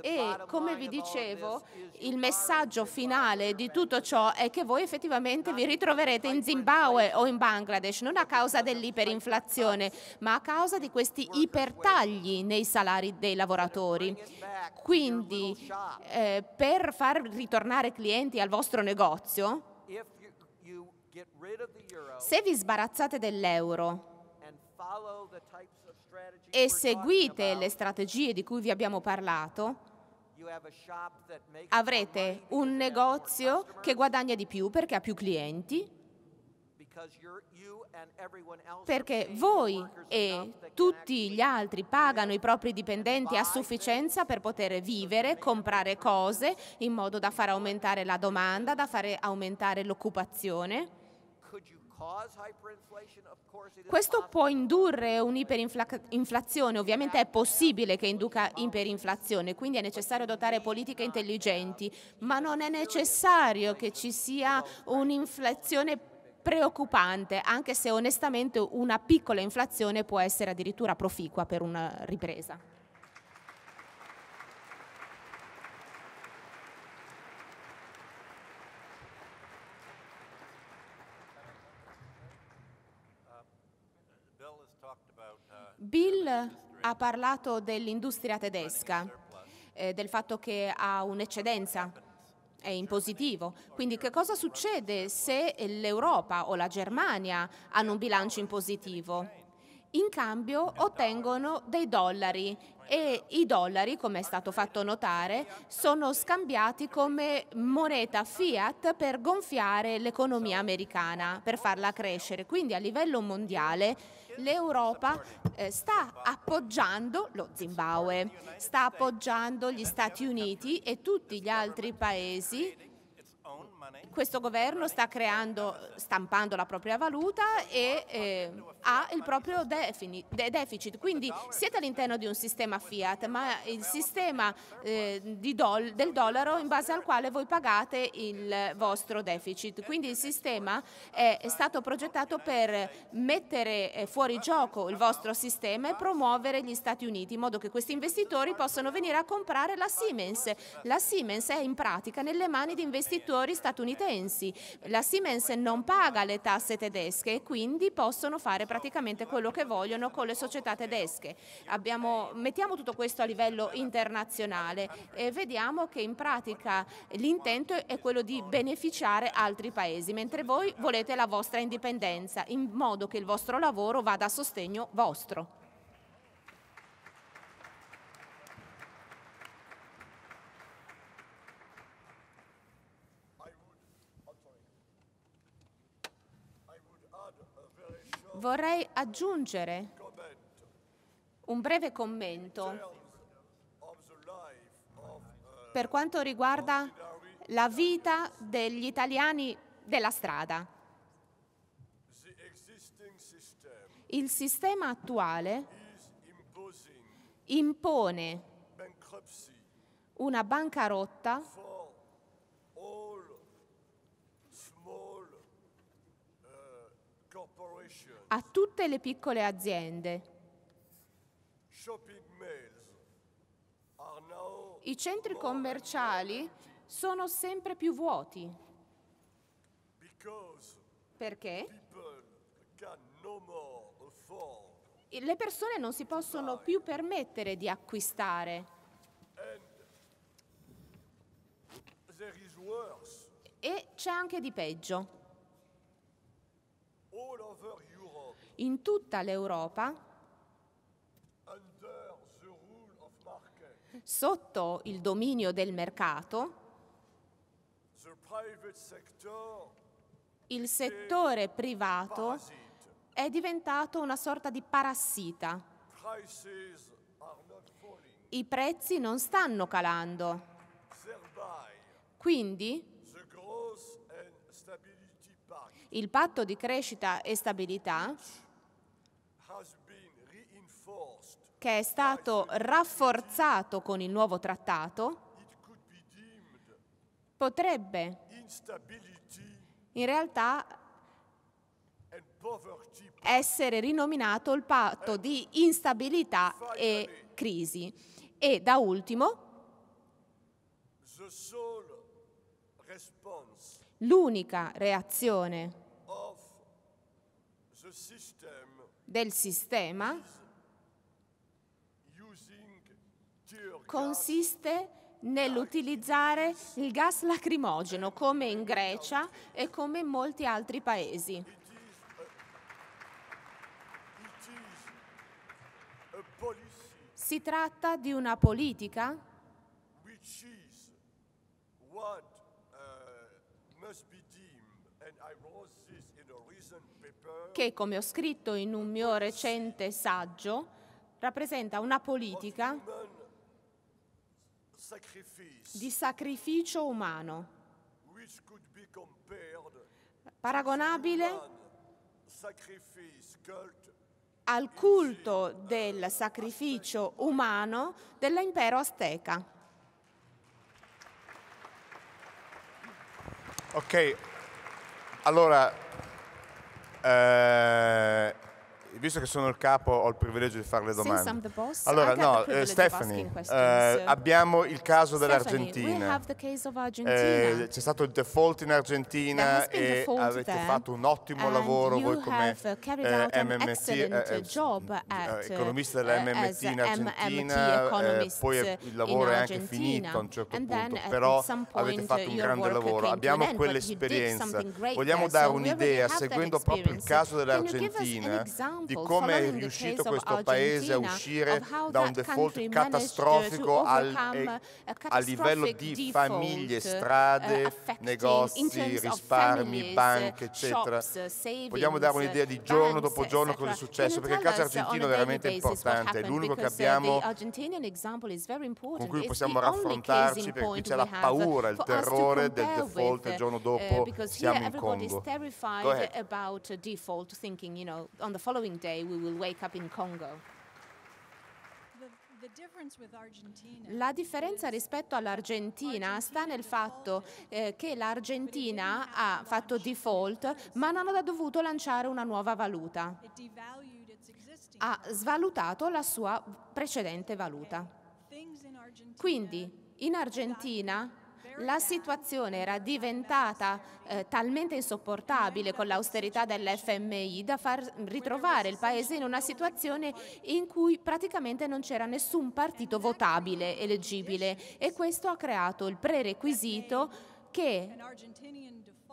E come vi dicevo, il messaggio finale di tutto ciò è che voi effettivamente vi ritroverete in Zimbabwe o in Bangladesh, non a causa dell'iperinflazione, ma a causa di questi ipertagli nei salari dei lavoratori. Quindi eh, per far ritornare clienti al vostro negozio, se vi sbarazzate dell'euro e seguite le strategie di cui vi abbiamo parlato, avrete un negozio che guadagna di più perché ha più clienti, perché voi e tutti gli altri pagano i propri dipendenti a sufficienza per poter vivere, comprare cose in modo da far aumentare la domanda, da fare aumentare l'occupazione. Questo può indurre un'iperinflazione, ovviamente è possibile che induca iperinflazione, quindi è necessario dotare politiche intelligenti, ma non è necessario che ci sia un'inflazione preoccupante, anche se onestamente una piccola inflazione può essere addirittura proficua per una ripresa. Bill ha parlato dell'industria tedesca, eh, del fatto che ha un'eccedenza, è in positivo. Quindi che cosa succede se l'Europa o la Germania hanno un bilancio in positivo? In cambio ottengono dei dollari e i dollari, come è stato fatto notare, sono scambiati come moneta fiat per gonfiare l'economia americana, per farla crescere. Quindi a livello mondiale l'Europa eh, sta appoggiando lo Zimbabwe, sta appoggiando gli Stati Uniti e tutti gli altri paesi questo governo sta creando, stampando la propria valuta e eh, ha il proprio deficit. Quindi siete all'interno di un sistema fiat, ma il sistema eh, doll del dollaro in base al quale voi pagate il vostro deficit. Quindi il sistema è stato progettato per mettere eh, fuori gioco il vostro sistema e promuovere gli Stati Uniti, in modo che questi investitori possano venire a comprare la Siemens. La Siemens è in pratica nelle mani di investitori statunitensi statunitensi. La Siemens non paga le tasse tedesche e quindi possono fare praticamente quello che vogliono con le società tedesche. Abbiamo, mettiamo tutto questo a livello internazionale e vediamo che in pratica l'intento è quello di beneficiare altri paesi, mentre voi volete la vostra indipendenza in modo che il vostro lavoro vada a sostegno vostro. vorrei aggiungere un breve commento per quanto riguarda la vita degli italiani della strada. Il sistema attuale impone una bancarotta a tutte le piccole aziende. I centri commerciali sono sempre più vuoti perché le persone non si possono più permettere di acquistare. E c'è anche di peggio in tutta l'Europa sotto il dominio del mercato, il settore privato è diventato una sorta di parassita. I prezzi non stanno calando. Quindi il patto di crescita e stabilità che è stato rafforzato con il nuovo trattato potrebbe in realtà essere rinominato il patto di instabilità e crisi. E da ultimo, l'unica reazione del sistema consiste nell'utilizzare il gas lacrimogeno come in Grecia e come in molti altri paesi. Si tratta di una politica che, come ho scritto in un mio recente saggio, rappresenta una politica di sacrificio umano, paragonabile al culto del sacrificio umano dell'impero azteca. Ok, allora eh, visto che sono il capo ho il privilegio di fare le domande. Boss, allora, no, uh, Stephanie, uh, abbiamo il caso dell'Argentina. Eh, c'è stato il default in Argentina e avete there. fatto un ottimo lavoro voi come eh, MMT, eh, eh at, economista dell'MMT in Argentina, MMT poi il lavoro è anche finito a un certo And punto, però avete fatto un grande lavoro. Abbiamo quell'esperienza. Vogliamo dare un'idea, seguendo proprio il caso dell'Argentina, di come è riuscito questo paese a uscire da un default catastrofico al, a livello di famiglie, uh, strade, uh, negozi, risparmi, uh, banche, eccetera. Vogliamo dare un'idea di giorno dopo giorno cosa è successo, perché il caso argentino è veramente importante, è l'unico che abbiamo con cui possiamo raffrontarci, perché qui c'è la paura, il terrore del default il giorno dopo siamo in Congo. Go ahead day we will wake up in Congo. La differenza rispetto all'Argentina sta nel fatto eh, che l'Argentina ha fatto default ma non ha dovuto lanciare una nuova valuta. Ha svalutato la sua precedente valuta. Quindi in Argentina la situazione era diventata eh, talmente insopportabile con l'austerità dell'FMI da far ritrovare il Paese in una situazione in cui praticamente non c'era nessun partito votabile, eleggibile e questo ha creato il prerequisito che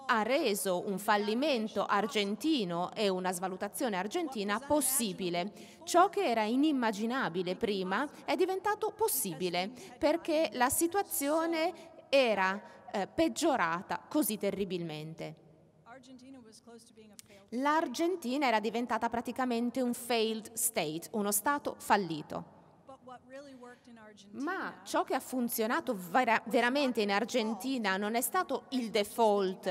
ha reso un fallimento argentino e una svalutazione argentina possibile. Ciò che era inimmaginabile prima è diventato possibile perché la situazione era eh, peggiorata così terribilmente. L'Argentina era diventata praticamente un failed state, uno Stato fallito. Ma ciò che ha funzionato vera- veramente in Argentina non è stato il default,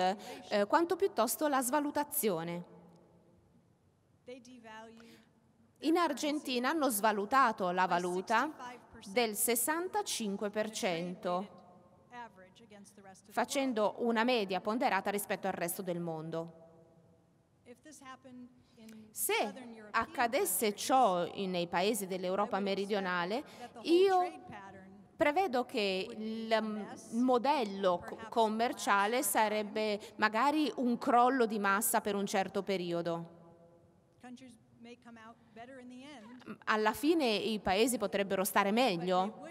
eh, quanto piuttosto la svalutazione. In Argentina hanno svalutato la valuta del 65% facendo una media ponderata rispetto al resto del mondo. Se accadesse ciò nei paesi dell'Europa meridionale, io prevedo che il modello commerciale sarebbe magari un crollo di massa per un certo periodo. Alla fine i paesi potrebbero stare meglio,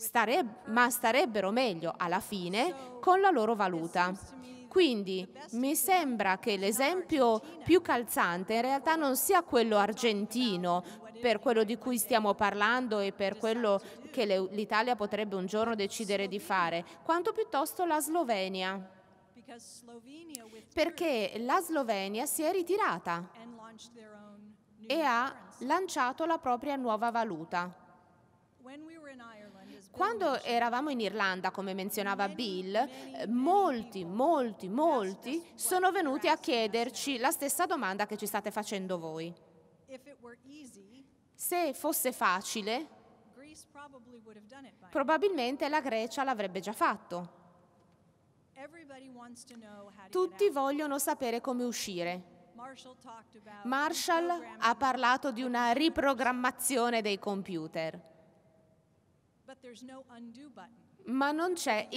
Stareb- ma starebbero meglio alla fine con la loro valuta. Quindi mi sembra che l'esempio più calzante in realtà non sia quello argentino, per quello di cui stiamo parlando e per quello che le, l'Italia potrebbe un giorno decidere di fare, quanto piuttosto la Slovenia. Perché la Slovenia si è ritirata e ha lanciato la propria nuova valuta. Quando eravamo in Irlanda, come menzionava Bill, molti, molti, molti sono venuti a chiederci la stessa domanda che ci state facendo voi. Se fosse facile, probabilmente la Grecia l'avrebbe già fatto. Tutti vogliono sapere come uscire. Marshall ha parlato di una riprogrammazione dei computer ma non c'è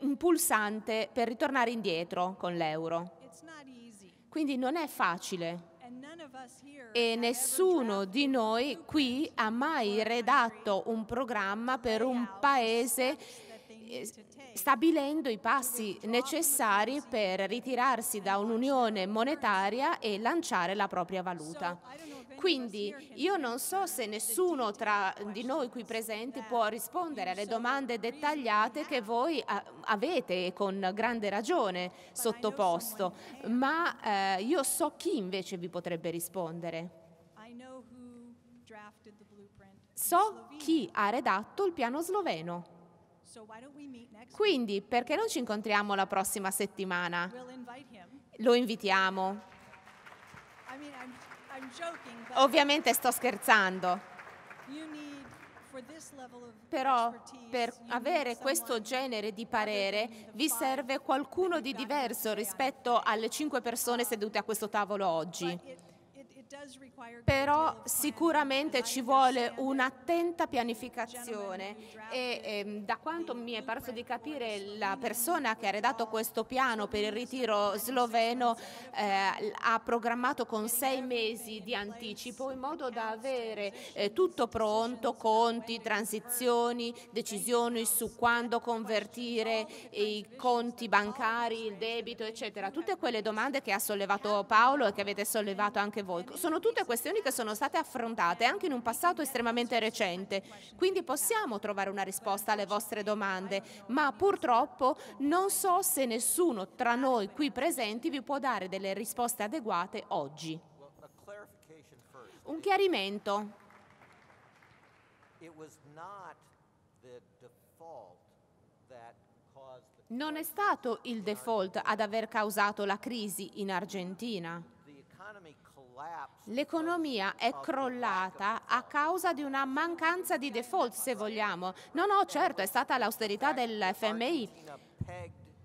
un pulsante per ritornare indietro con l'euro. Quindi non è facile. E nessuno di noi qui ha mai redatto un programma per un paese eh, stabilendo i passi necessari per ritirarsi da un'unione monetaria e lanciare la propria valuta. Quindi io non so se nessuno tra di noi qui presenti può rispondere alle domande dettagliate che voi eh, avete con grande ragione sottoposto, ma eh, io so chi invece vi potrebbe rispondere. So chi ha redatto il piano sloveno. Quindi perché non ci incontriamo la prossima settimana? Lo invitiamo. Ovviamente sto scherzando. Però per avere questo genere di parere vi serve qualcuno di diverso rispetto alle cinque persone sedute a questo tavolo oggi però sicuramente ci vuole un'attenta pianificazione e eh, da quanto mi è parso di capire la persona che ha redatto questo piano per il ritiro sloveno eh, ha programmato con sei mesi di anticipo in modo da avere eh, tutto pronto, conti, transizioni, decisioni su quando convertire i conti bancari, il debito eccetera, tutte quelle domande che ha sollevato Paolo e che avete sollevato anche voi sono tutte questioni che sono state affrontate anche in un passato estremamente recente, quindi possiamo trovare una risposta alle vostre domande, ma purtroppo non so se nessuno tra noi qui presenti vi può dare delle risposte adeguate oggi. Un chiarimento. Non è stato il default ad aver causato la crisi in Argentina. L'economia è crollata a causa di una mancanza di default, se vogliamo. No, no, certo, è stata l'austerità dell'FMI.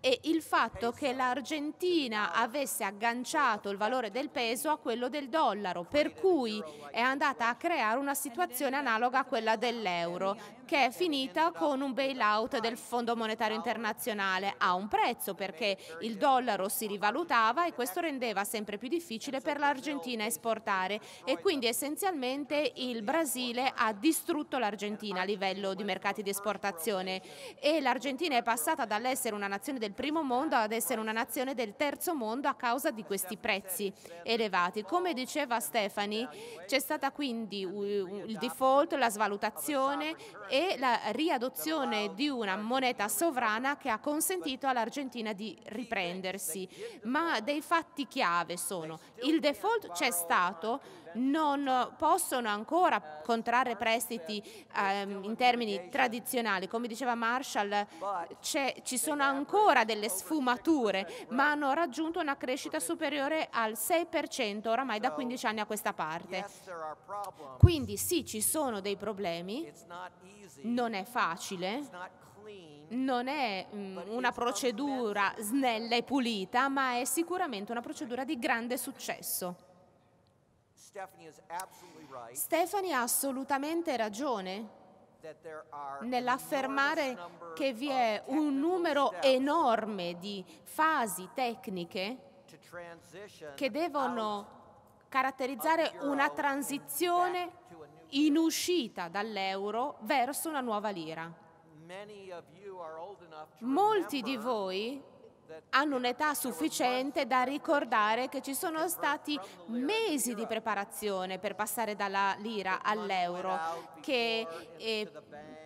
E il fatto che l'Argentina avesse agganciato il valore del peso a quello del dollaro, per cui è andata a creare una situazione analoga a quella dell'euro che è finita con un bailout del Fondo Monetario Internazionale a un prezzo perché il dollaro si rivalutava e questo rendeva sempre più difficile per l'Argentina esportare e quindi essenzialmente il Brasile ha distrutto l'Argentina a livello di mercati di esportazione e l'Argentina è passata dall'essere una nazione del primo mondo ad essere una nazione del terzo mondo a causa di questi prezzi elevati. Come diceva Stefani c'è stata quindi il default, la svalutazione e e la riadozione di una moneta sovrana che ha consentito all'Argentina di riprendersi. Ma dei fatti chiave sono il default c'è stato non possono ancora contrarre prestiti ehm, in termini tradizionali. Come diceva Marshall, ci sono ancora delle sfumature, ma hanno raggiunto una crescita superiore al 6% oramai da 15 anni a questa parte. Quindi sì, ci sono dei problemi, non è facile, non è mm, una procedura snella e pulita, ma è sicuramente una procedura di grande successo. Stephanie ha assolutamente ragione nell'affermare che vi è un numero enorme di fasi tecniche che devono caratterizzare una transizione in uscita dall'euro verso una nuova lira. Molti di voi hanno un'età sufficiente da ricordare che ci sono stati mesi di preparazione per passare dalla lira all'euro, che eh,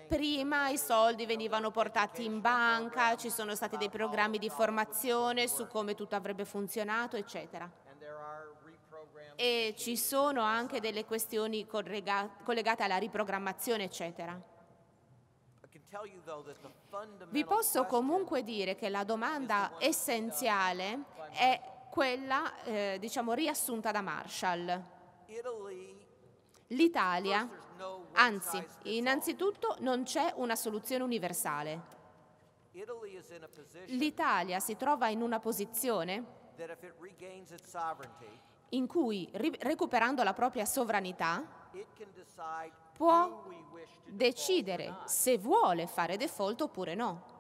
prima i soldi venivano portati in banca, ci sono stati dei programmi di formazione su come tutto avrebbe funzionato, eccetera. E ci sono anche delle questioni collegate alla riprogrammazione, eccetera. Vi posso comunque dire che la domanda essenziale è quella, eh, diciamo, riassunta da Marshall. L'Italia, anzi, innanzitutto non c'è una soluzione universale. L'Italia si trova in una posizione in cui, recuperando la propria sovranità, può decidere se vuole fare default oppure no.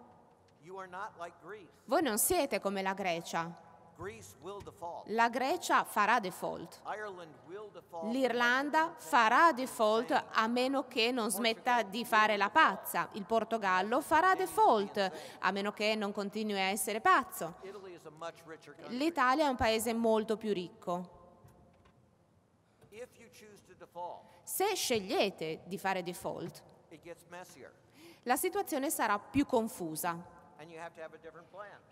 Voi non siete come la Grecia. La Grecia farà default. L'Irlanda farà default a meno che non smetta di fare la pazza. Il Portogallo farà default a meno che non continui a essere pazzo. L'Italia è un paese molto più ricco. Se scegliete di fare default, la situazione sarà più confusa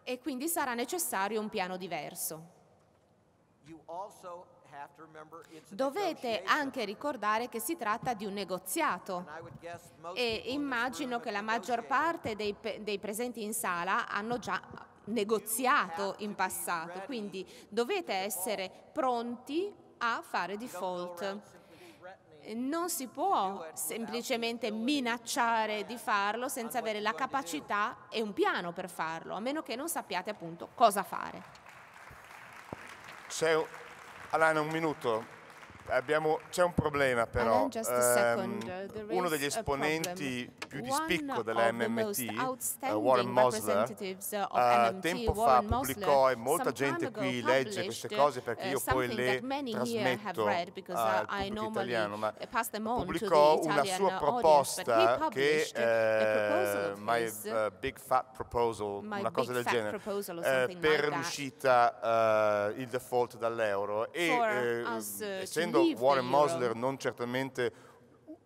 e quindi sarà necessario un piano diverso. Dovete anche ricordare che si tratta di un negoziato e immagino che la maggior parte dei, dei presenti in sala hanno già negoziato in passato, quindi dovete essere pronti a fare default non si può semplicemente minacciare di farlo senza avere la capacità e un piano per farlo, a meno che non sappiate appunto cosa fare. C'è, Alana, un minuto. Abbiamo, c'è un problema però. Um, uno degli esponenti più di spicco della MMT, uh, Warren Mosler, uh, tempo fa pubblicò e molta gente qui legge queste cose perché eh, io poi le trasmetto al pubblico italiano, ma eh, pubblicò una sua proposta che è My Big Fat Proposal, una cosa del genere, per l'uscita, il default dall'euro e essendo secondo Warren Mosler, non certamente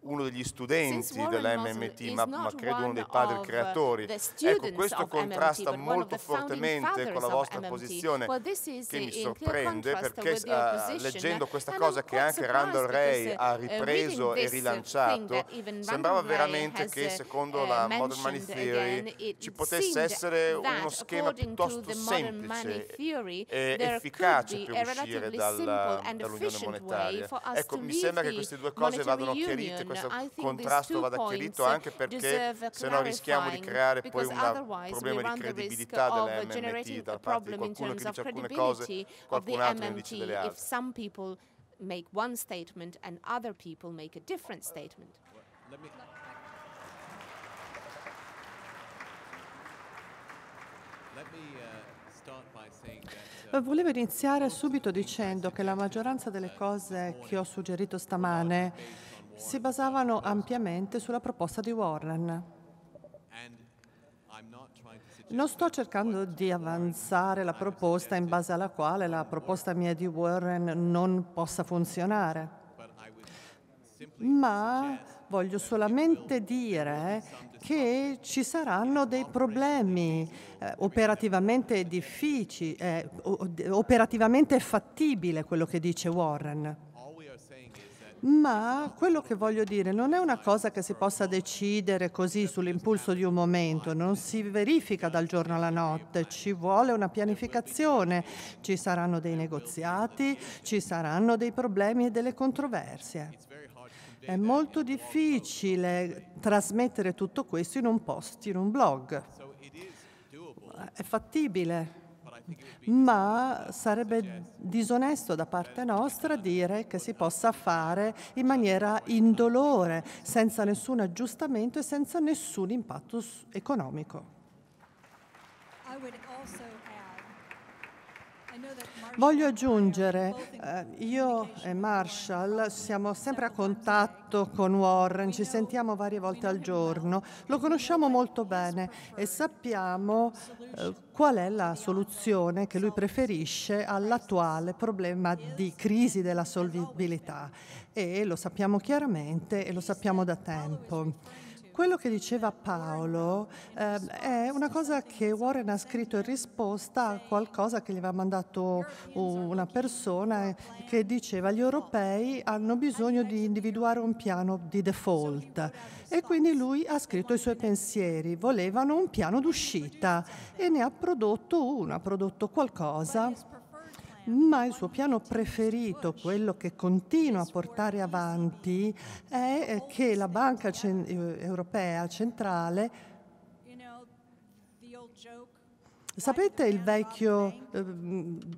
uno degli studenti dell'MMT, ma, ma, credo uno dei padri uh, creatori. Ecco, questo contrasta MMT, molto fortemente con la vostra posizione, well, che mi sorprende perché uh, leggendo uh, questa and cosa che anche uh, Randall Ray ha ripreso e rilanciato, sembrava veramente che secondo la Modern Money Theory ci potesse essere uno schema piuttosto semplice theory, e efficace per uscire dall'Unione Monetaria. Ecco, mi sembra che queste due cose vadano chiarite, questo contrasto vada chiarito anche perché se no rischiamo di creare poi un problema di credibilità delle da parte di qualcuno che dice alcune cose, qualcun altro ne dice delle altre. make one statement and other people make a different statement. Uh, uh, volevo iniziare subito dicendo che la maggioranza delle cose che ho suggerito stamane si basavano ampiamente sulla proposta di Warren. Non sto cercando di avanzare la proposta in base alla quale la proposta mia di Warren non possa funzionare, ma voglio solamente dire che ci saranno dei problemi eh, operativamente difficili, eh, operativamente fattibile quello che dice Warren ma quello che voglio dire non è una cosa che si possa decidere così sull'impulso di un momento, non si verifica dal giorno alla notte, ci vuole una pianificazione, ci saranno dei negoziati, ci saranno dei problemi e delle controversie. È molto difficile trasmettere tutto questo in un post, in un blog. È fattibile ma sarebbe disonesto da parte nostra dire che si possa fare in maniera indolore, senza nessun aggiustamento e senza nessun impatto economico. I would also Voglio aggiungere, eh, io e Marshall siamo sempre a contatto con Warren, ci sentiamo varie volte al giorno, lo conosciamo molto bene e sappiamo eh, qual è la soluzione che lui preferisce all'attuale problema di crisi della solvibilità e lo sappiamo chiaramente e lo sappiamo da tempo quello che diceva Paolo eh, è una cosa che Warren ha scritto in risposta a qualcosa che gli aveva mandato una persona che diceva gli europei hanno bisogno di individuare un piano di default e quindi lui ha scritto i suoi pensieri, volevano un piano d'uscita e ne ha prodotto uno, ha prodotto qualcosa ma il suo piano preferito, quello che continua a portare avanti, è eh, che la Banca eh, Europea Centrale Sapete vecchio, eh,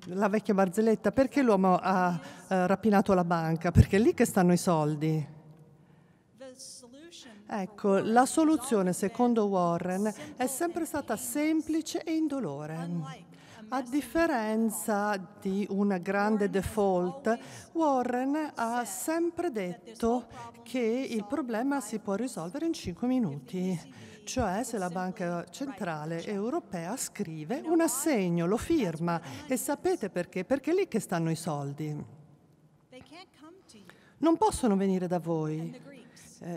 la vecchia barzelletta? Perché l'uomo ha rapinato la banca? Perché è lì che stanno i soldi. Ecco, la soluzione, secondo Warren, è sempre stata semplice e indolore. A differenza di un grande default, Warren ha sempre detto che il problema si può risolvere in 5 minuti cioè se la Banca Centrale Europea scrive un assegno, lo firma e sapete perché? Perché è lì che stanno i soldi. Non possono venire da voi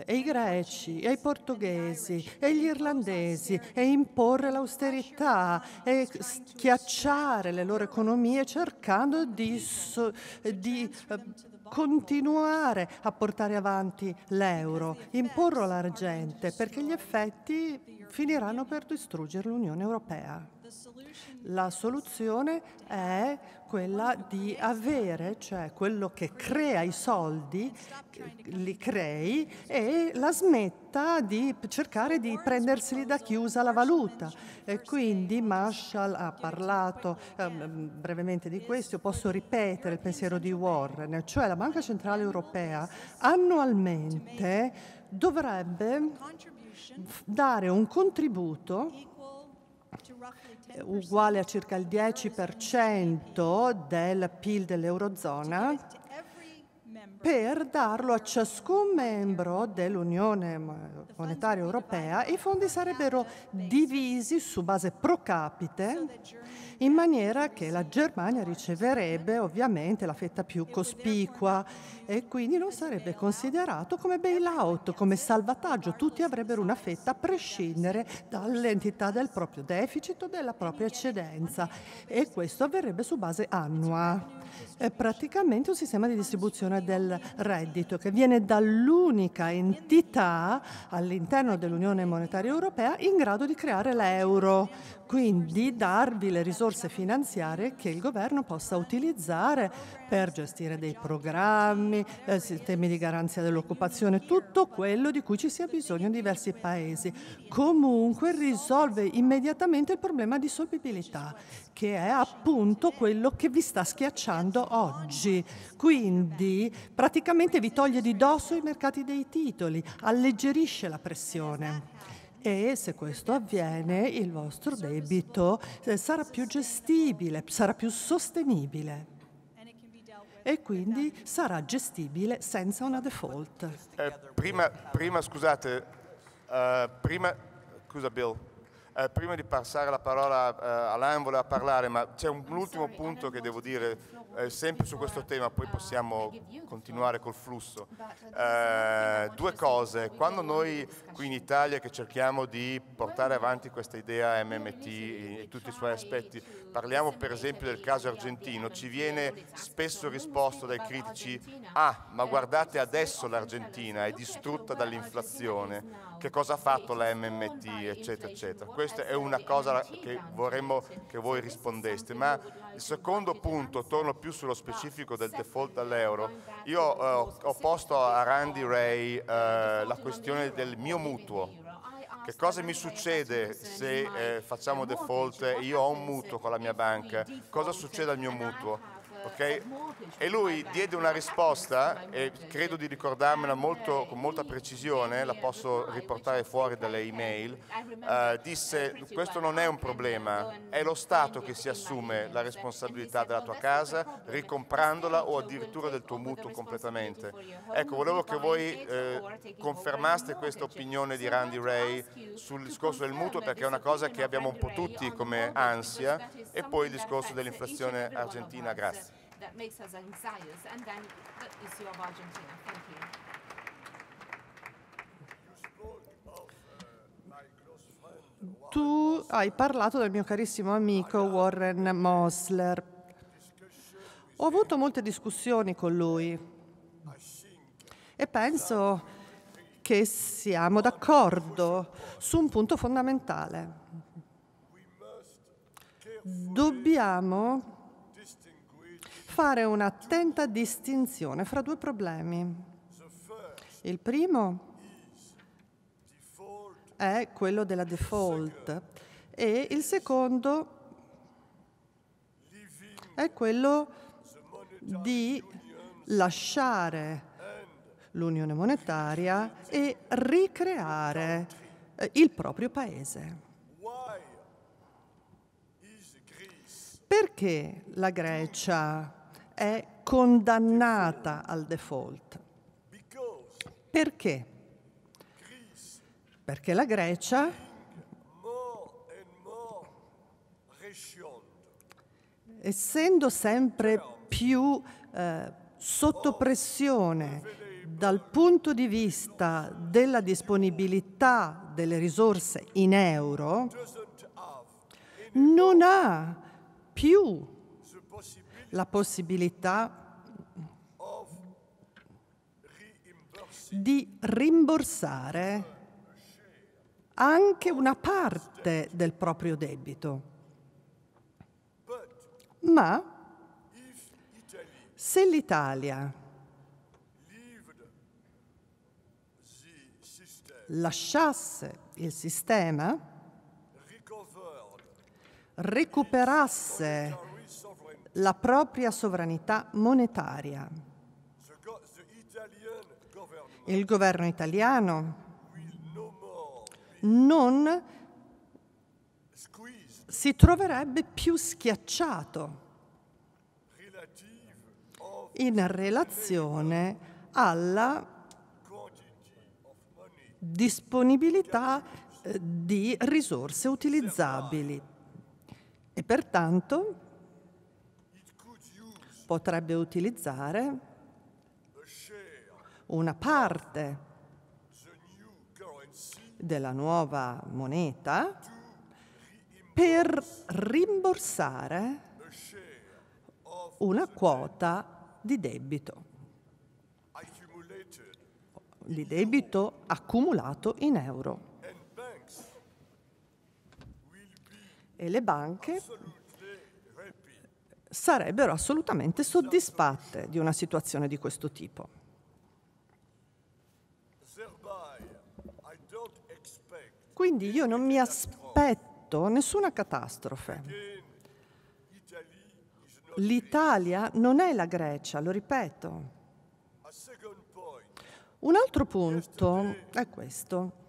e i greci e i portoghesi e gli irlandesi e imporre l'austerità e schiacciare le loro economie cercando di, so, di eh, continuare a portare avanti l'euro, imporlo alla perché gli effetti finiranno per distruggere l'Unione Europea. La soluzione è quella di avere, cioè quello che crea i soldi, li crei e la smetta di cercare di prenderseli da chiusa la valuta. E quindi Marshall ha parlato um, brevemente di questo, posso ripetere il pensiero di Warren, cioè la Banca Centrale Europea annualmente dovrebbe dare un contributo uguale a circa il 10% del PIL dell'Eurozona per darlo a ciascun membro dell'Unione Monetaria Europea, i fondi sarebbero divisi su base pro capite in maniera che la Germania riceverebbe ovviamente la fetta più cospicua e quindi non sarebbe considerato come bailout, come salvataggio, tutti avrebbero una fetta a prescindere dall'entità del proprio deficit o della propria eccedenza e questo avverrebbe su base annua. È praticamente un sistema di distribuzione del reddito che viene dall'unica entità all'interno dell'Unione Monetaria Europea in grado di creare l'euro, quindi darvi le risorse finanziarie che il governo possa utilizzare per gestire dei programmi, riforme, eh, sistemi di garanzia dell'occupazione, tutto quello di cui ci sia bisogno in diversi paesi. Comunque risolve immediatamente il problema di solvibilità, che è appunto quello che vi sta schiacciando oggi. Quindi praticamente vi toglie di dosso i mercati dei titoli, alleggerisce la pressione e se questo avviene il vostro debito eh, sarà più gestibile, sarà più sostenibile e quindi sarà gestibile senza una default. Eh, prima, prima, scusate, eh, prima, scusa Bill, eh, prima di passare la parola eh, a Alain voleva parlare, ma c'è un, un ultimo punto che devo dire eh, sempre su questo tema, poi possiamo continuare col flusso. Eh, due cose, quando noi qui in Italia che cerchiamo di portare avanti questa idea MMT e tutti i suoi aspetti, parliamo per esempio del caso argentino, ci viene spesso risposto dai critici, ah ma guardate adesso l'Argentina è distrutta dall'inflazione, che cosa ha fatto la MMT, eccetera, eccetera. Questa è una cosa che vorremmo che voi rispondeste, ma il secondo punto, torno più sullo specifico del default all'euro, io uh, ho posto a Randy Ray uh, la questione del mio mutuo. Che cosa mi succede se eh, facciamo default e io ho un mutuo con la mia banca? Cosa succede al mio mutuo? Okay? E lui diede una risposta, e credo di ricordarmela molto, con molta precisione, la posso riportare fuori dalle email, uh, disse questo non è un problema, è lo Stato che si assume la responsabilità della tua casa, ricomprandola o addirittura del tuo mutuo completamente. Ecco, volevo che voi eh, confermaste questa opinione di Randy Ray sul discorso del mutuo perché è una cosa che abbiamo un po' tutti come ansia e poi il discorso dell'inflazione argentina. Grazie that makes us anxious, and then the issue of Argentina. Thank you. Tu hai parlato del mio carissimo amico Warren Mosler. Ho avuto molte discussioni con lui e penso che siamo d'accordo su un punto fondamentale. Dobbiamo fare un'attenta distinzione fra due problemi. Il primo è quello della default e il secondo è quello di lasciare l'unione monetaria e ricreare eh, il proprio paese. Perché la Grecia è condannata al default. Perché? Perché la Grecia essendo sempre più eh, sotto pressione dal punto di vista della disponibilità delle risorse in euro, non ha più la possibilità di rimborsare anche una parte del proprio debito. Ma se l'Italia lasciasse il sistema, recuperasse la propria sovranità monetaria. Il governo italiano non si troverebbe più schiacciato in relazione alla disponibilità eh, di risorse utilizzabili e pertanto potrebbe utilizzare una parte della nuova moneta per rimborsare una quota di debito, di debito accumulato in euro. E le banche sarebbero assolutamente soddisfatte di una situazione di questo tipo. Quindi io non mi aspetto nessuna catastrofe. L'Italia non è la Grecia, lo ripeto. Un altro punto è questo.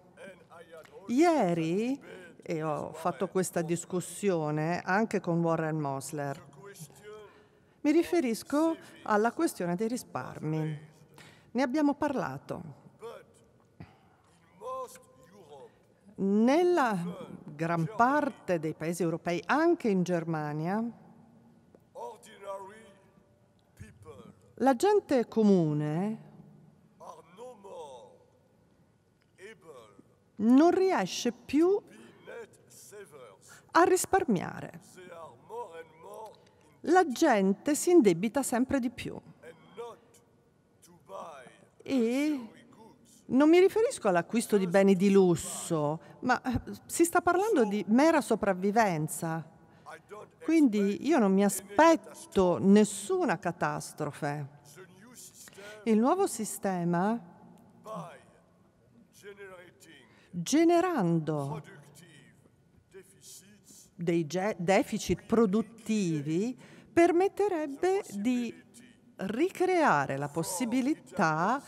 Ieri, e ho fatto questa discussione anche con Warren Mosler, mi riferisco alla questione dei risparmi. Ne abbiamo parlato. Nella gran parte dei paesi europei, anche in Germania, la gente comune non riesce più a risparmiare la gente si indebita sempre di più. E non mi riferisco all'acquisto di beni di lusso, ma eh, si sta parlando di mera sopravvivenza. Quindi io non mi aspetto nessuna catastrofe. Il nuovo sistema, generando dei deficit produttivi, permetterebbe di ricreare la possibilità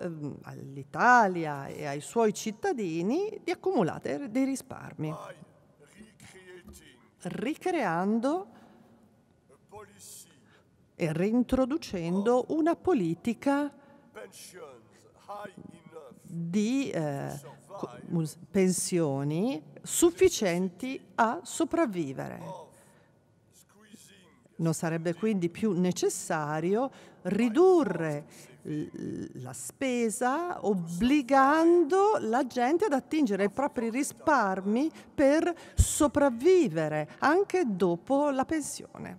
ehm, all'Italia e ai suoi cittadini di accumulare dei risparmi, ricreando e reintroducendo una politica di eh, pensioni sufficienti a sopravvivere non sarebbe quindi più necessario ridurre la spesa obbligando la gente ad attingere i propri risparmi per sopravvivere anche dopo la pensione.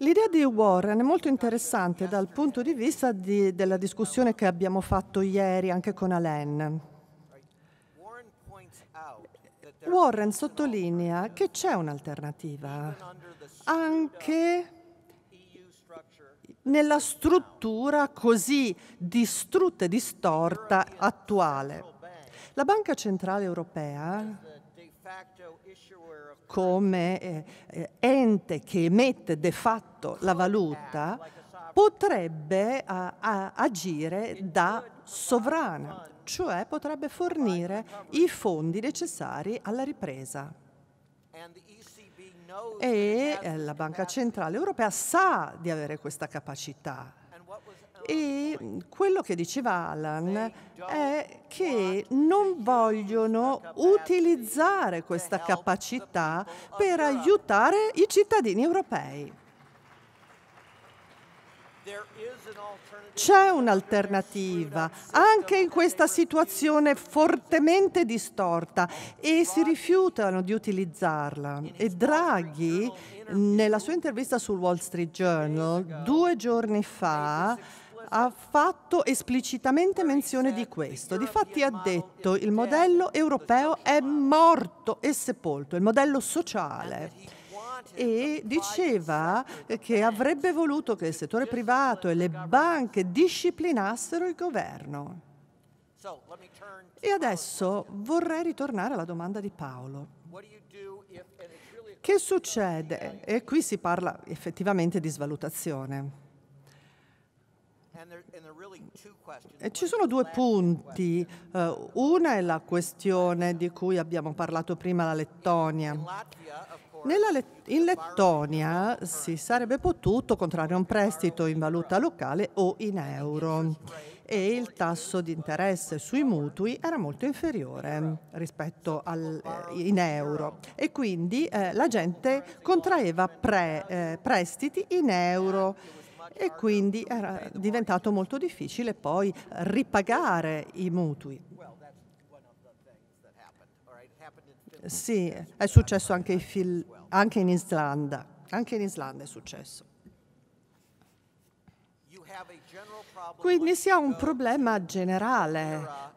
L'idea di Warren è molto interessante dal punto di vista di, della discussione che abbiamo fatto ieri anche con Alain. Warren sottolinea che c'è un'alternativa anche nella struttura così distrutta e distorta attuale. La Banca Centrale Europea come eh, eh, ente che emette de facto la valuta potrebbe eh, agire da sovrana, cioè potrebbe fornire i fondi necessari alla ripresa. E la Banca Centrale Europea sa di avere questa capacità e mm, quello che diceva Alan è che non vogliono utilizzare questa capacità per aiutare i cittadini europei. C'è un'alternativa anche in questa situazione fortemente distorta e si rifiutano di utilizzarla. E Draghi, nella sua intervista sul Wall Street Journal due giorni fa, ha fatto esplicitamente menzione di questo. Difatti ha detto che il modello europeo è morto e sepolto, il modello sociale e diceva che avrebbe voluto che il settore privato e le banche disciplinassero il governo. E adesso vorrei ritornare alla domanda di Paolo. Che succede? E qui si parla effettivamente di svalutazione. Ci sono due punti. Eh, una è la questione di cui abbiamo parlato prima, la Lettonia. Let- in Lettonia si sarebbe potuto contrarre un prestito in valuta locale o in euro e il tasso di interesse sui mutui era molto inferiore rispetto al, eh, in euro e quindi eh, la gente contraeva pre, eh, prestiti in euro e quindi era diventato molto difficile poi ripagare i mutui. Sì, è successo anche, in, anche in Islanda, anche in Islanda è successo. Quindi si ha un problema generale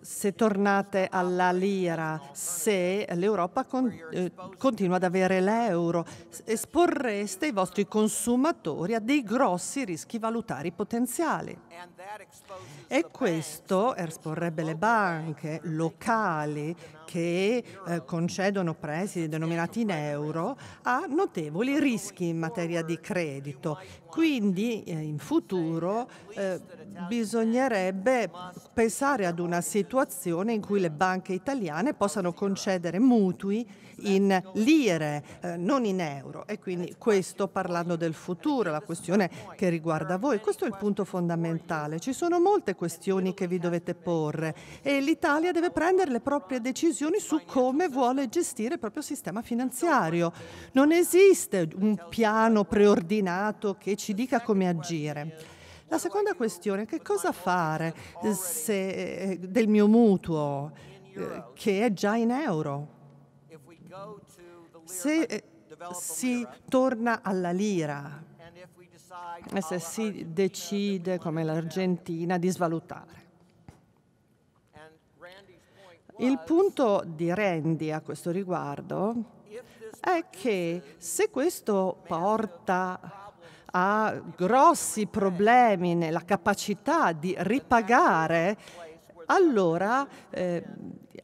se tornate alla lira, se l'Europa con, eh, continua ad avere l'euro, esporreste i vostri consumatori a dei grossi rischi valutari potenziali. E questo esporrebbe le banche locali che eh, concedono prestiti denominati in euro ha notevoli rischi in materia di credito. Quindi eh, in futuro eh, bisognerebbe pensare ad una situazione in cui le banche italiane possano concedere mutui in lire, eh, non in euro. E quindi questo parlando del futuro, la questione che riguarda voi, questo è il punto fondamentale. Ci sono molte questioni che vi dovete porre e l'Italia deve prendere le proprie decisioni su come vuole gestire il proprio sistema finanziario. Non esiste un piano preordinato che ci dica come agire. La seconda questione è che cosa fare eh, se, eh, del mio mutuo eh, che è già in euro? Se eh, si torna alla lira e se si decide, come l'Argentina, di svalutare. Il punto di Randy a questo riguardo è che se questo porta a grossi problemi nella capacità di ripagare, allora eh,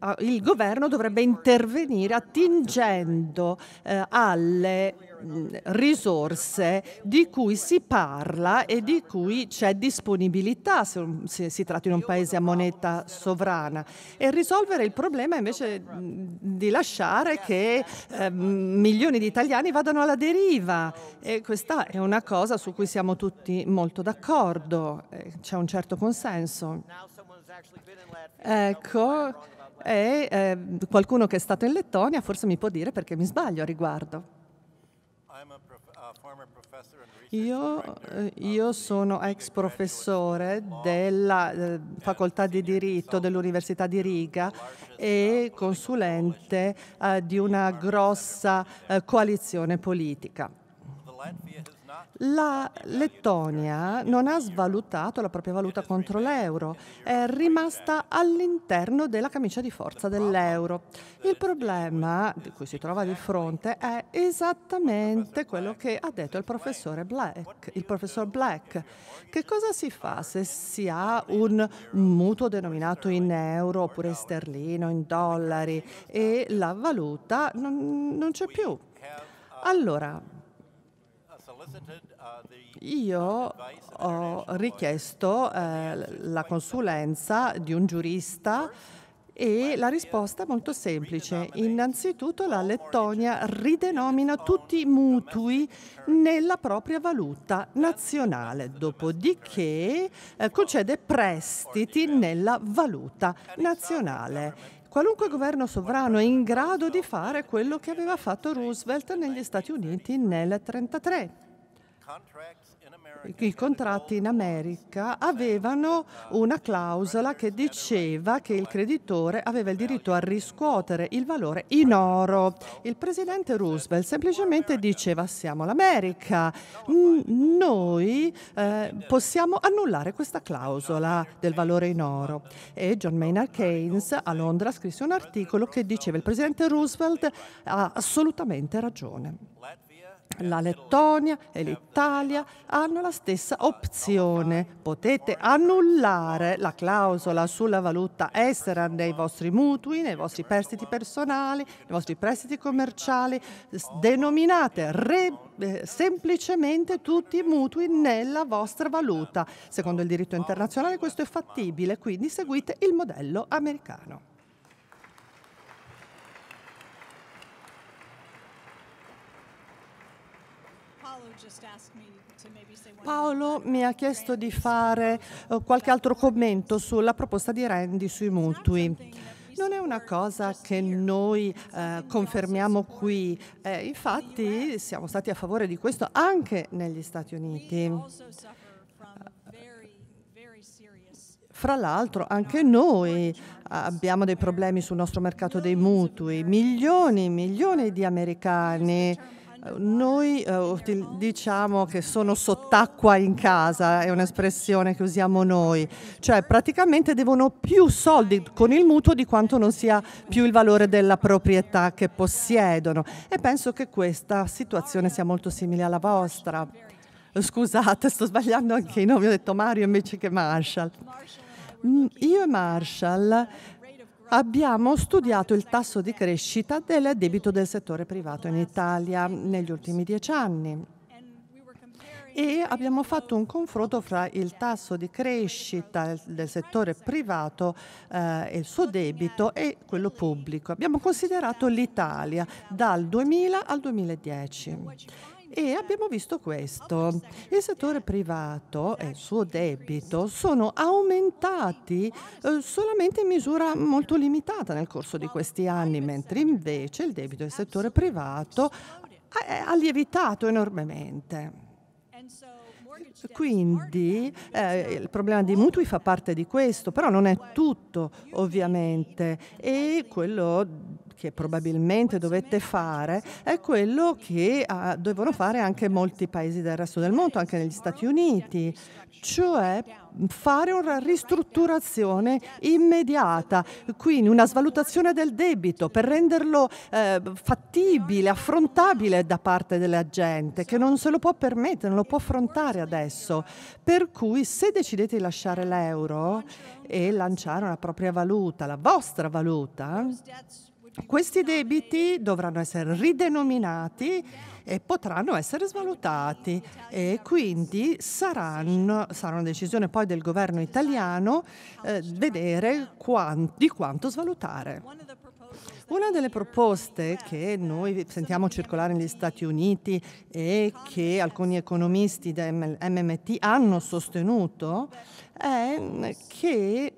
Ah, il governo dovrebbe intervenire attingendo eh, alle mm, risorse di cui si parla e di cui c'è disponibilità se, se, si tratta di un paese a moneta sovrana e risolvere il problema invece mm, di lasciare che eh, milioni di italiani vadano alla deriva e questa è una cosa su cui siamo tutti molto d'accordo, eh, c'è un certo consenso. Ecco, e eh, qualcuno che è stato in Lettonia forse mi può dire perché mi sbaglio a riguardo. Io, eh, io, sono ex professore della eh, facoltà di diritto dell'Università di Riga e consulente eh, di una grossa coalizione politica la Lettonia non ha svalutato la propria valuta contro l'euro, è rimasta all'interno della camicia di forza dell'euro. Il problema di cui si trova di fronte è esattamente quello che ha detto il professore Black. Il professor Black. Che cosa si fa se si ha un mutuo denominato in euro oppure sterlino, in dollari e la valuta non, non c'è più? Allora, Uh, Io ho richiesto eh, la consulenza di un giurista e la risposta è molto semplice. Innanzitutto la Lettonia ridenomina tutti i mutui nella propria valuta nazionale, dopodiché eh, concede prestiti nella valuta nazionale qualunque governo sovrano è in grado di fare quello che aveva fatto Roosevelt negli Stati Uniti nel 1933 i contratti in America avevano una clausola che diceva che il creditore aveva il diritto a riscuotere il valore in oro. Il presidente Roosevelt semplicemente diceva siamo l'America, noi eh, possiamo annullare questa clausola del valore in oro. E John Maynard Keynes a Londra scrisse un articolo che diceva il presidente Roosevelt ha assolutamente ragione. La Lettonia e l'Italia hanno la stessa opzione. Potete annullare la clausola sulla valuta estera nei vostri mutui, nei vostri prestiti personali, nei vostri prestiti commerciali. Denominate re, eh, semplicemente tutti i mutui nella vostra valuta. Secondo il diritto internazionale questo è fattibile, quindi seguite il modello americano. Paolo mi ha chiesto di fare eh, qualche altro commento sulla proposta di Randy sui mutui. Non è una cosa che noi eh, confermiamo qui, eh, infatti siamo stati a favore di questo anche negli Stati Uniti. Fra l'altro anche noi abbiamo dei problemi sul nostro mercato dei mutui, milioni e milioni di americani eh, noi eh, diciamo che sono sott'acqua in casa, è un'espressione che usiamo noi, cioè praticamente devono più soldi con il mutuo di quanto non sia più il valore della proprietà che possiedono e penso che questa situazione sia molto simile alla vostra. Scusate, sto sbagliando anche i nomi, ho detto Mario invece che Marshall. Mm, io e Marshall abbiamo studiato il tasso di crescita del debito del settore privato in Italia negli ultimi dieci anni e abbiamo fatto un confronto fra il tasso di crescita del settore privato eh, e il suo debito e quello pubblico. Abbiamo considerato l'Italia dal 2000 al 2010 e abbiamo visto questo. Il settore privato e il suo debito sono aumentati eh, solamente in misura molto limitata nel corso di questi anni, mentre invece il debito del settore privato ha eh, lievitato enormemente. Quindi eh, il problema dei mutui fa parte di questo, però non è tutto ovviamente e quello che probabilmente dovete fare è quello che ah, devono fare anche molti paesi del resto del mondo, anche negli Stati Uniti, cioè fare una ristrutturazione immediata, quindi una svalutazione del debito per renderlo eh, fattibile, affrontabile da parte della gente che non se lo può permettere, non lo può affrontare adesso. Per cui se decidete di lasciare l'euro e lanciare una propria valuta, la vostra valuta, questi debiti dovranno essere ridenominati e potranno essere svalutati e quindi saranno, sarà una decisione poi del governo italiano eh, vedere quanti, di quanto svalutare. Una delle proposte che noi sentiamo circolare negli Stati Uniti e che alcuni economisti del MMT hanno sostenuto è che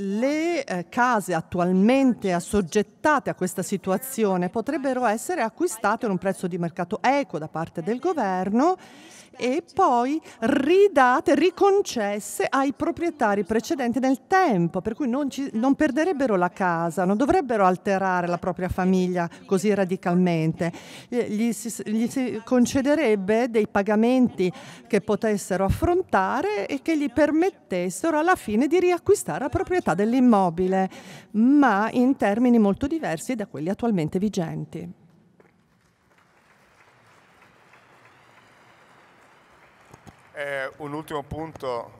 le eh, case attualmente assoggettate a questa situazione potrebbero essere acquistate a un prezzo di mercato equo da parte del governo e poi ridate, riconcesse ai proprietari precedenti nel tempo, per cui non, ci, non, perderebbero la casa, non dovrebbero alterare la propria famiglia così radicalmente. Eh, gli si, gli si concederebbe dei pagamenti che potessero affrontare e che gli permettessero alla fine di riacquistare la proprietà dell'immobile, ma in termini molto diversi da quelli attualmente vigenti. Eh, un ultimo punto,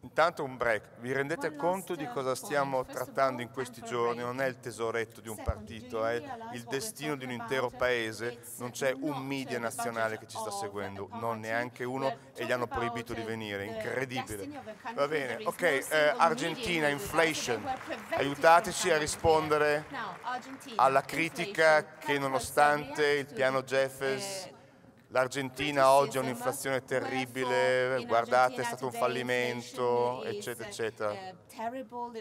intanto un break. Vi rendete conto di eh, cosa stiamo trattando in questi giorni? Non è il tesoretto di un partito, è il destino di un intero paese. Non c'è un media nazionale che ci sta seguendo, non neanche uno, e gli hanno proibito di venire. Incredibile. Va bene, ok, eh, Argentina, inflation. Aiutateci a rispondere alla critica che nonostante il piano Jeffers eh, L'Argentina oggi ha un'inflazione terribile, guardate è stato un fallimento, eh, eccetera, eccetera.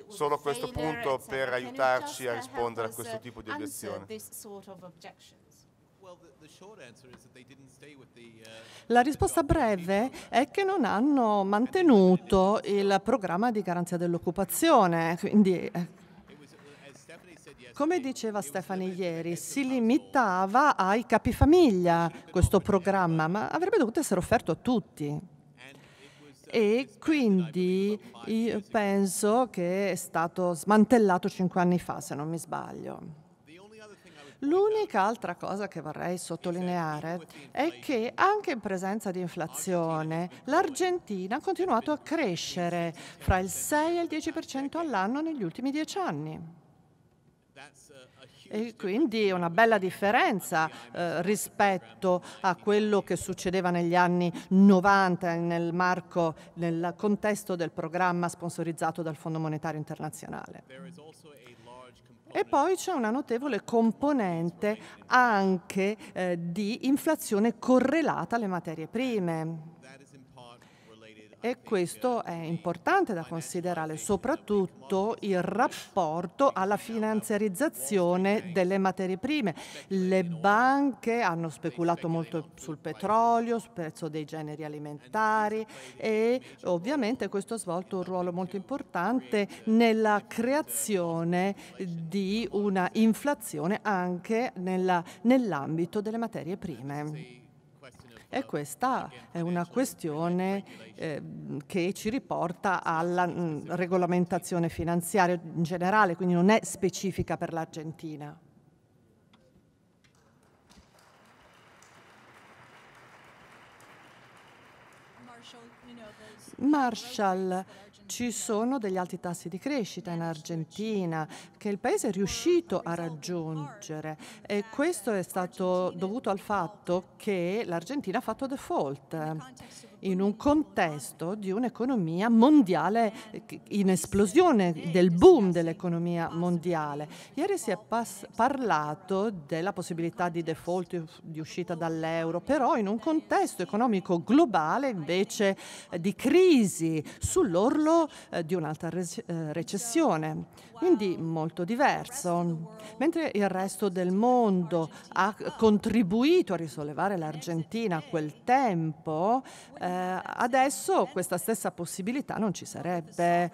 Solo questo punto per aiutarci a uh, rispondere a questo uh, tipo di obiezioni. Uh, la risposta breve è che non hanno mantenuto il programma di garanzia dell'occupazione, quindi eh, come diceva Stefani ieri, si limitava ai capifamiglia questo programma, ma avrebbe dovuto essere offerto a tutti. E quindi io penso che è stato smantellato cinque anni fa, se non mi sbaglio. L'unica altra cosa che vorrei sottolineare è che anche in presenza di inflazione l'Argentina ha continuato a crescere fra il 6 e il 10% all'anno negli ultimi dieci anni. E quindi una bella differenza eh, rispetto a quello che succedeva negli anni 90 nel marco, nel contesto del programma sponsorizzato dal Fondo Monetario Internazionale. E poi c'è una notevole componente anche eh, di inflazione correlata alle materie prime. E questo è importante da considerare, soprattutto il rapporto alla finanziarizzazione delle materie prime. Le banche hanno speculato molto sul petrolio, sul prezzo dei generi alimentari e ovviamente questo ha svolto un ruolo molto importante nella creazione di una inflazione anche nell'ambito delle materie prime. E questa è una questione ehm, che ci riporta alla mm, regolamentazione finanziaria in generale, quindi non è specifica per l'Argentina. Marshall, ci sono degli alti tassi di crescita in Argentina che il Paese è riuscito a raggiungere e questo è stato dovuto al fatto che l'Argentina ha fatto default in un contesto di un'economia mondiale eh, in esplosione, del boom dell'economia mondiale. Ieri si è parlato della possibilità di default di uscita dall'euro, però in un contesto economico globale invece eh, di crisi sull'orlo eh, di un'altra recessione quindi molto diverso. Mentre il resto del mondo ha contribuito a risollevare l'Argentina a quel tempo, eh, adesso questa stessa possibilità non ci sarebbe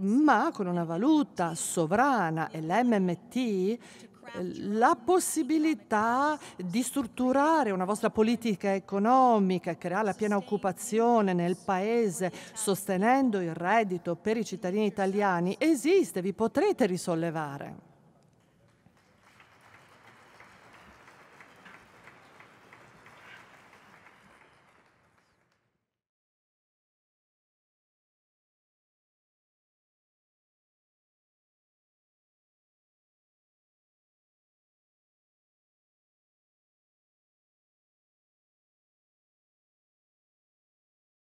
ma con una valuta sovrana e l'MMT eh, la possibilità di strutturare una vostra politica economica, creare la piena occupazione nel Paese, sostenendo il reddito per i cittadini italiani, esiste, vi potrete risollevare.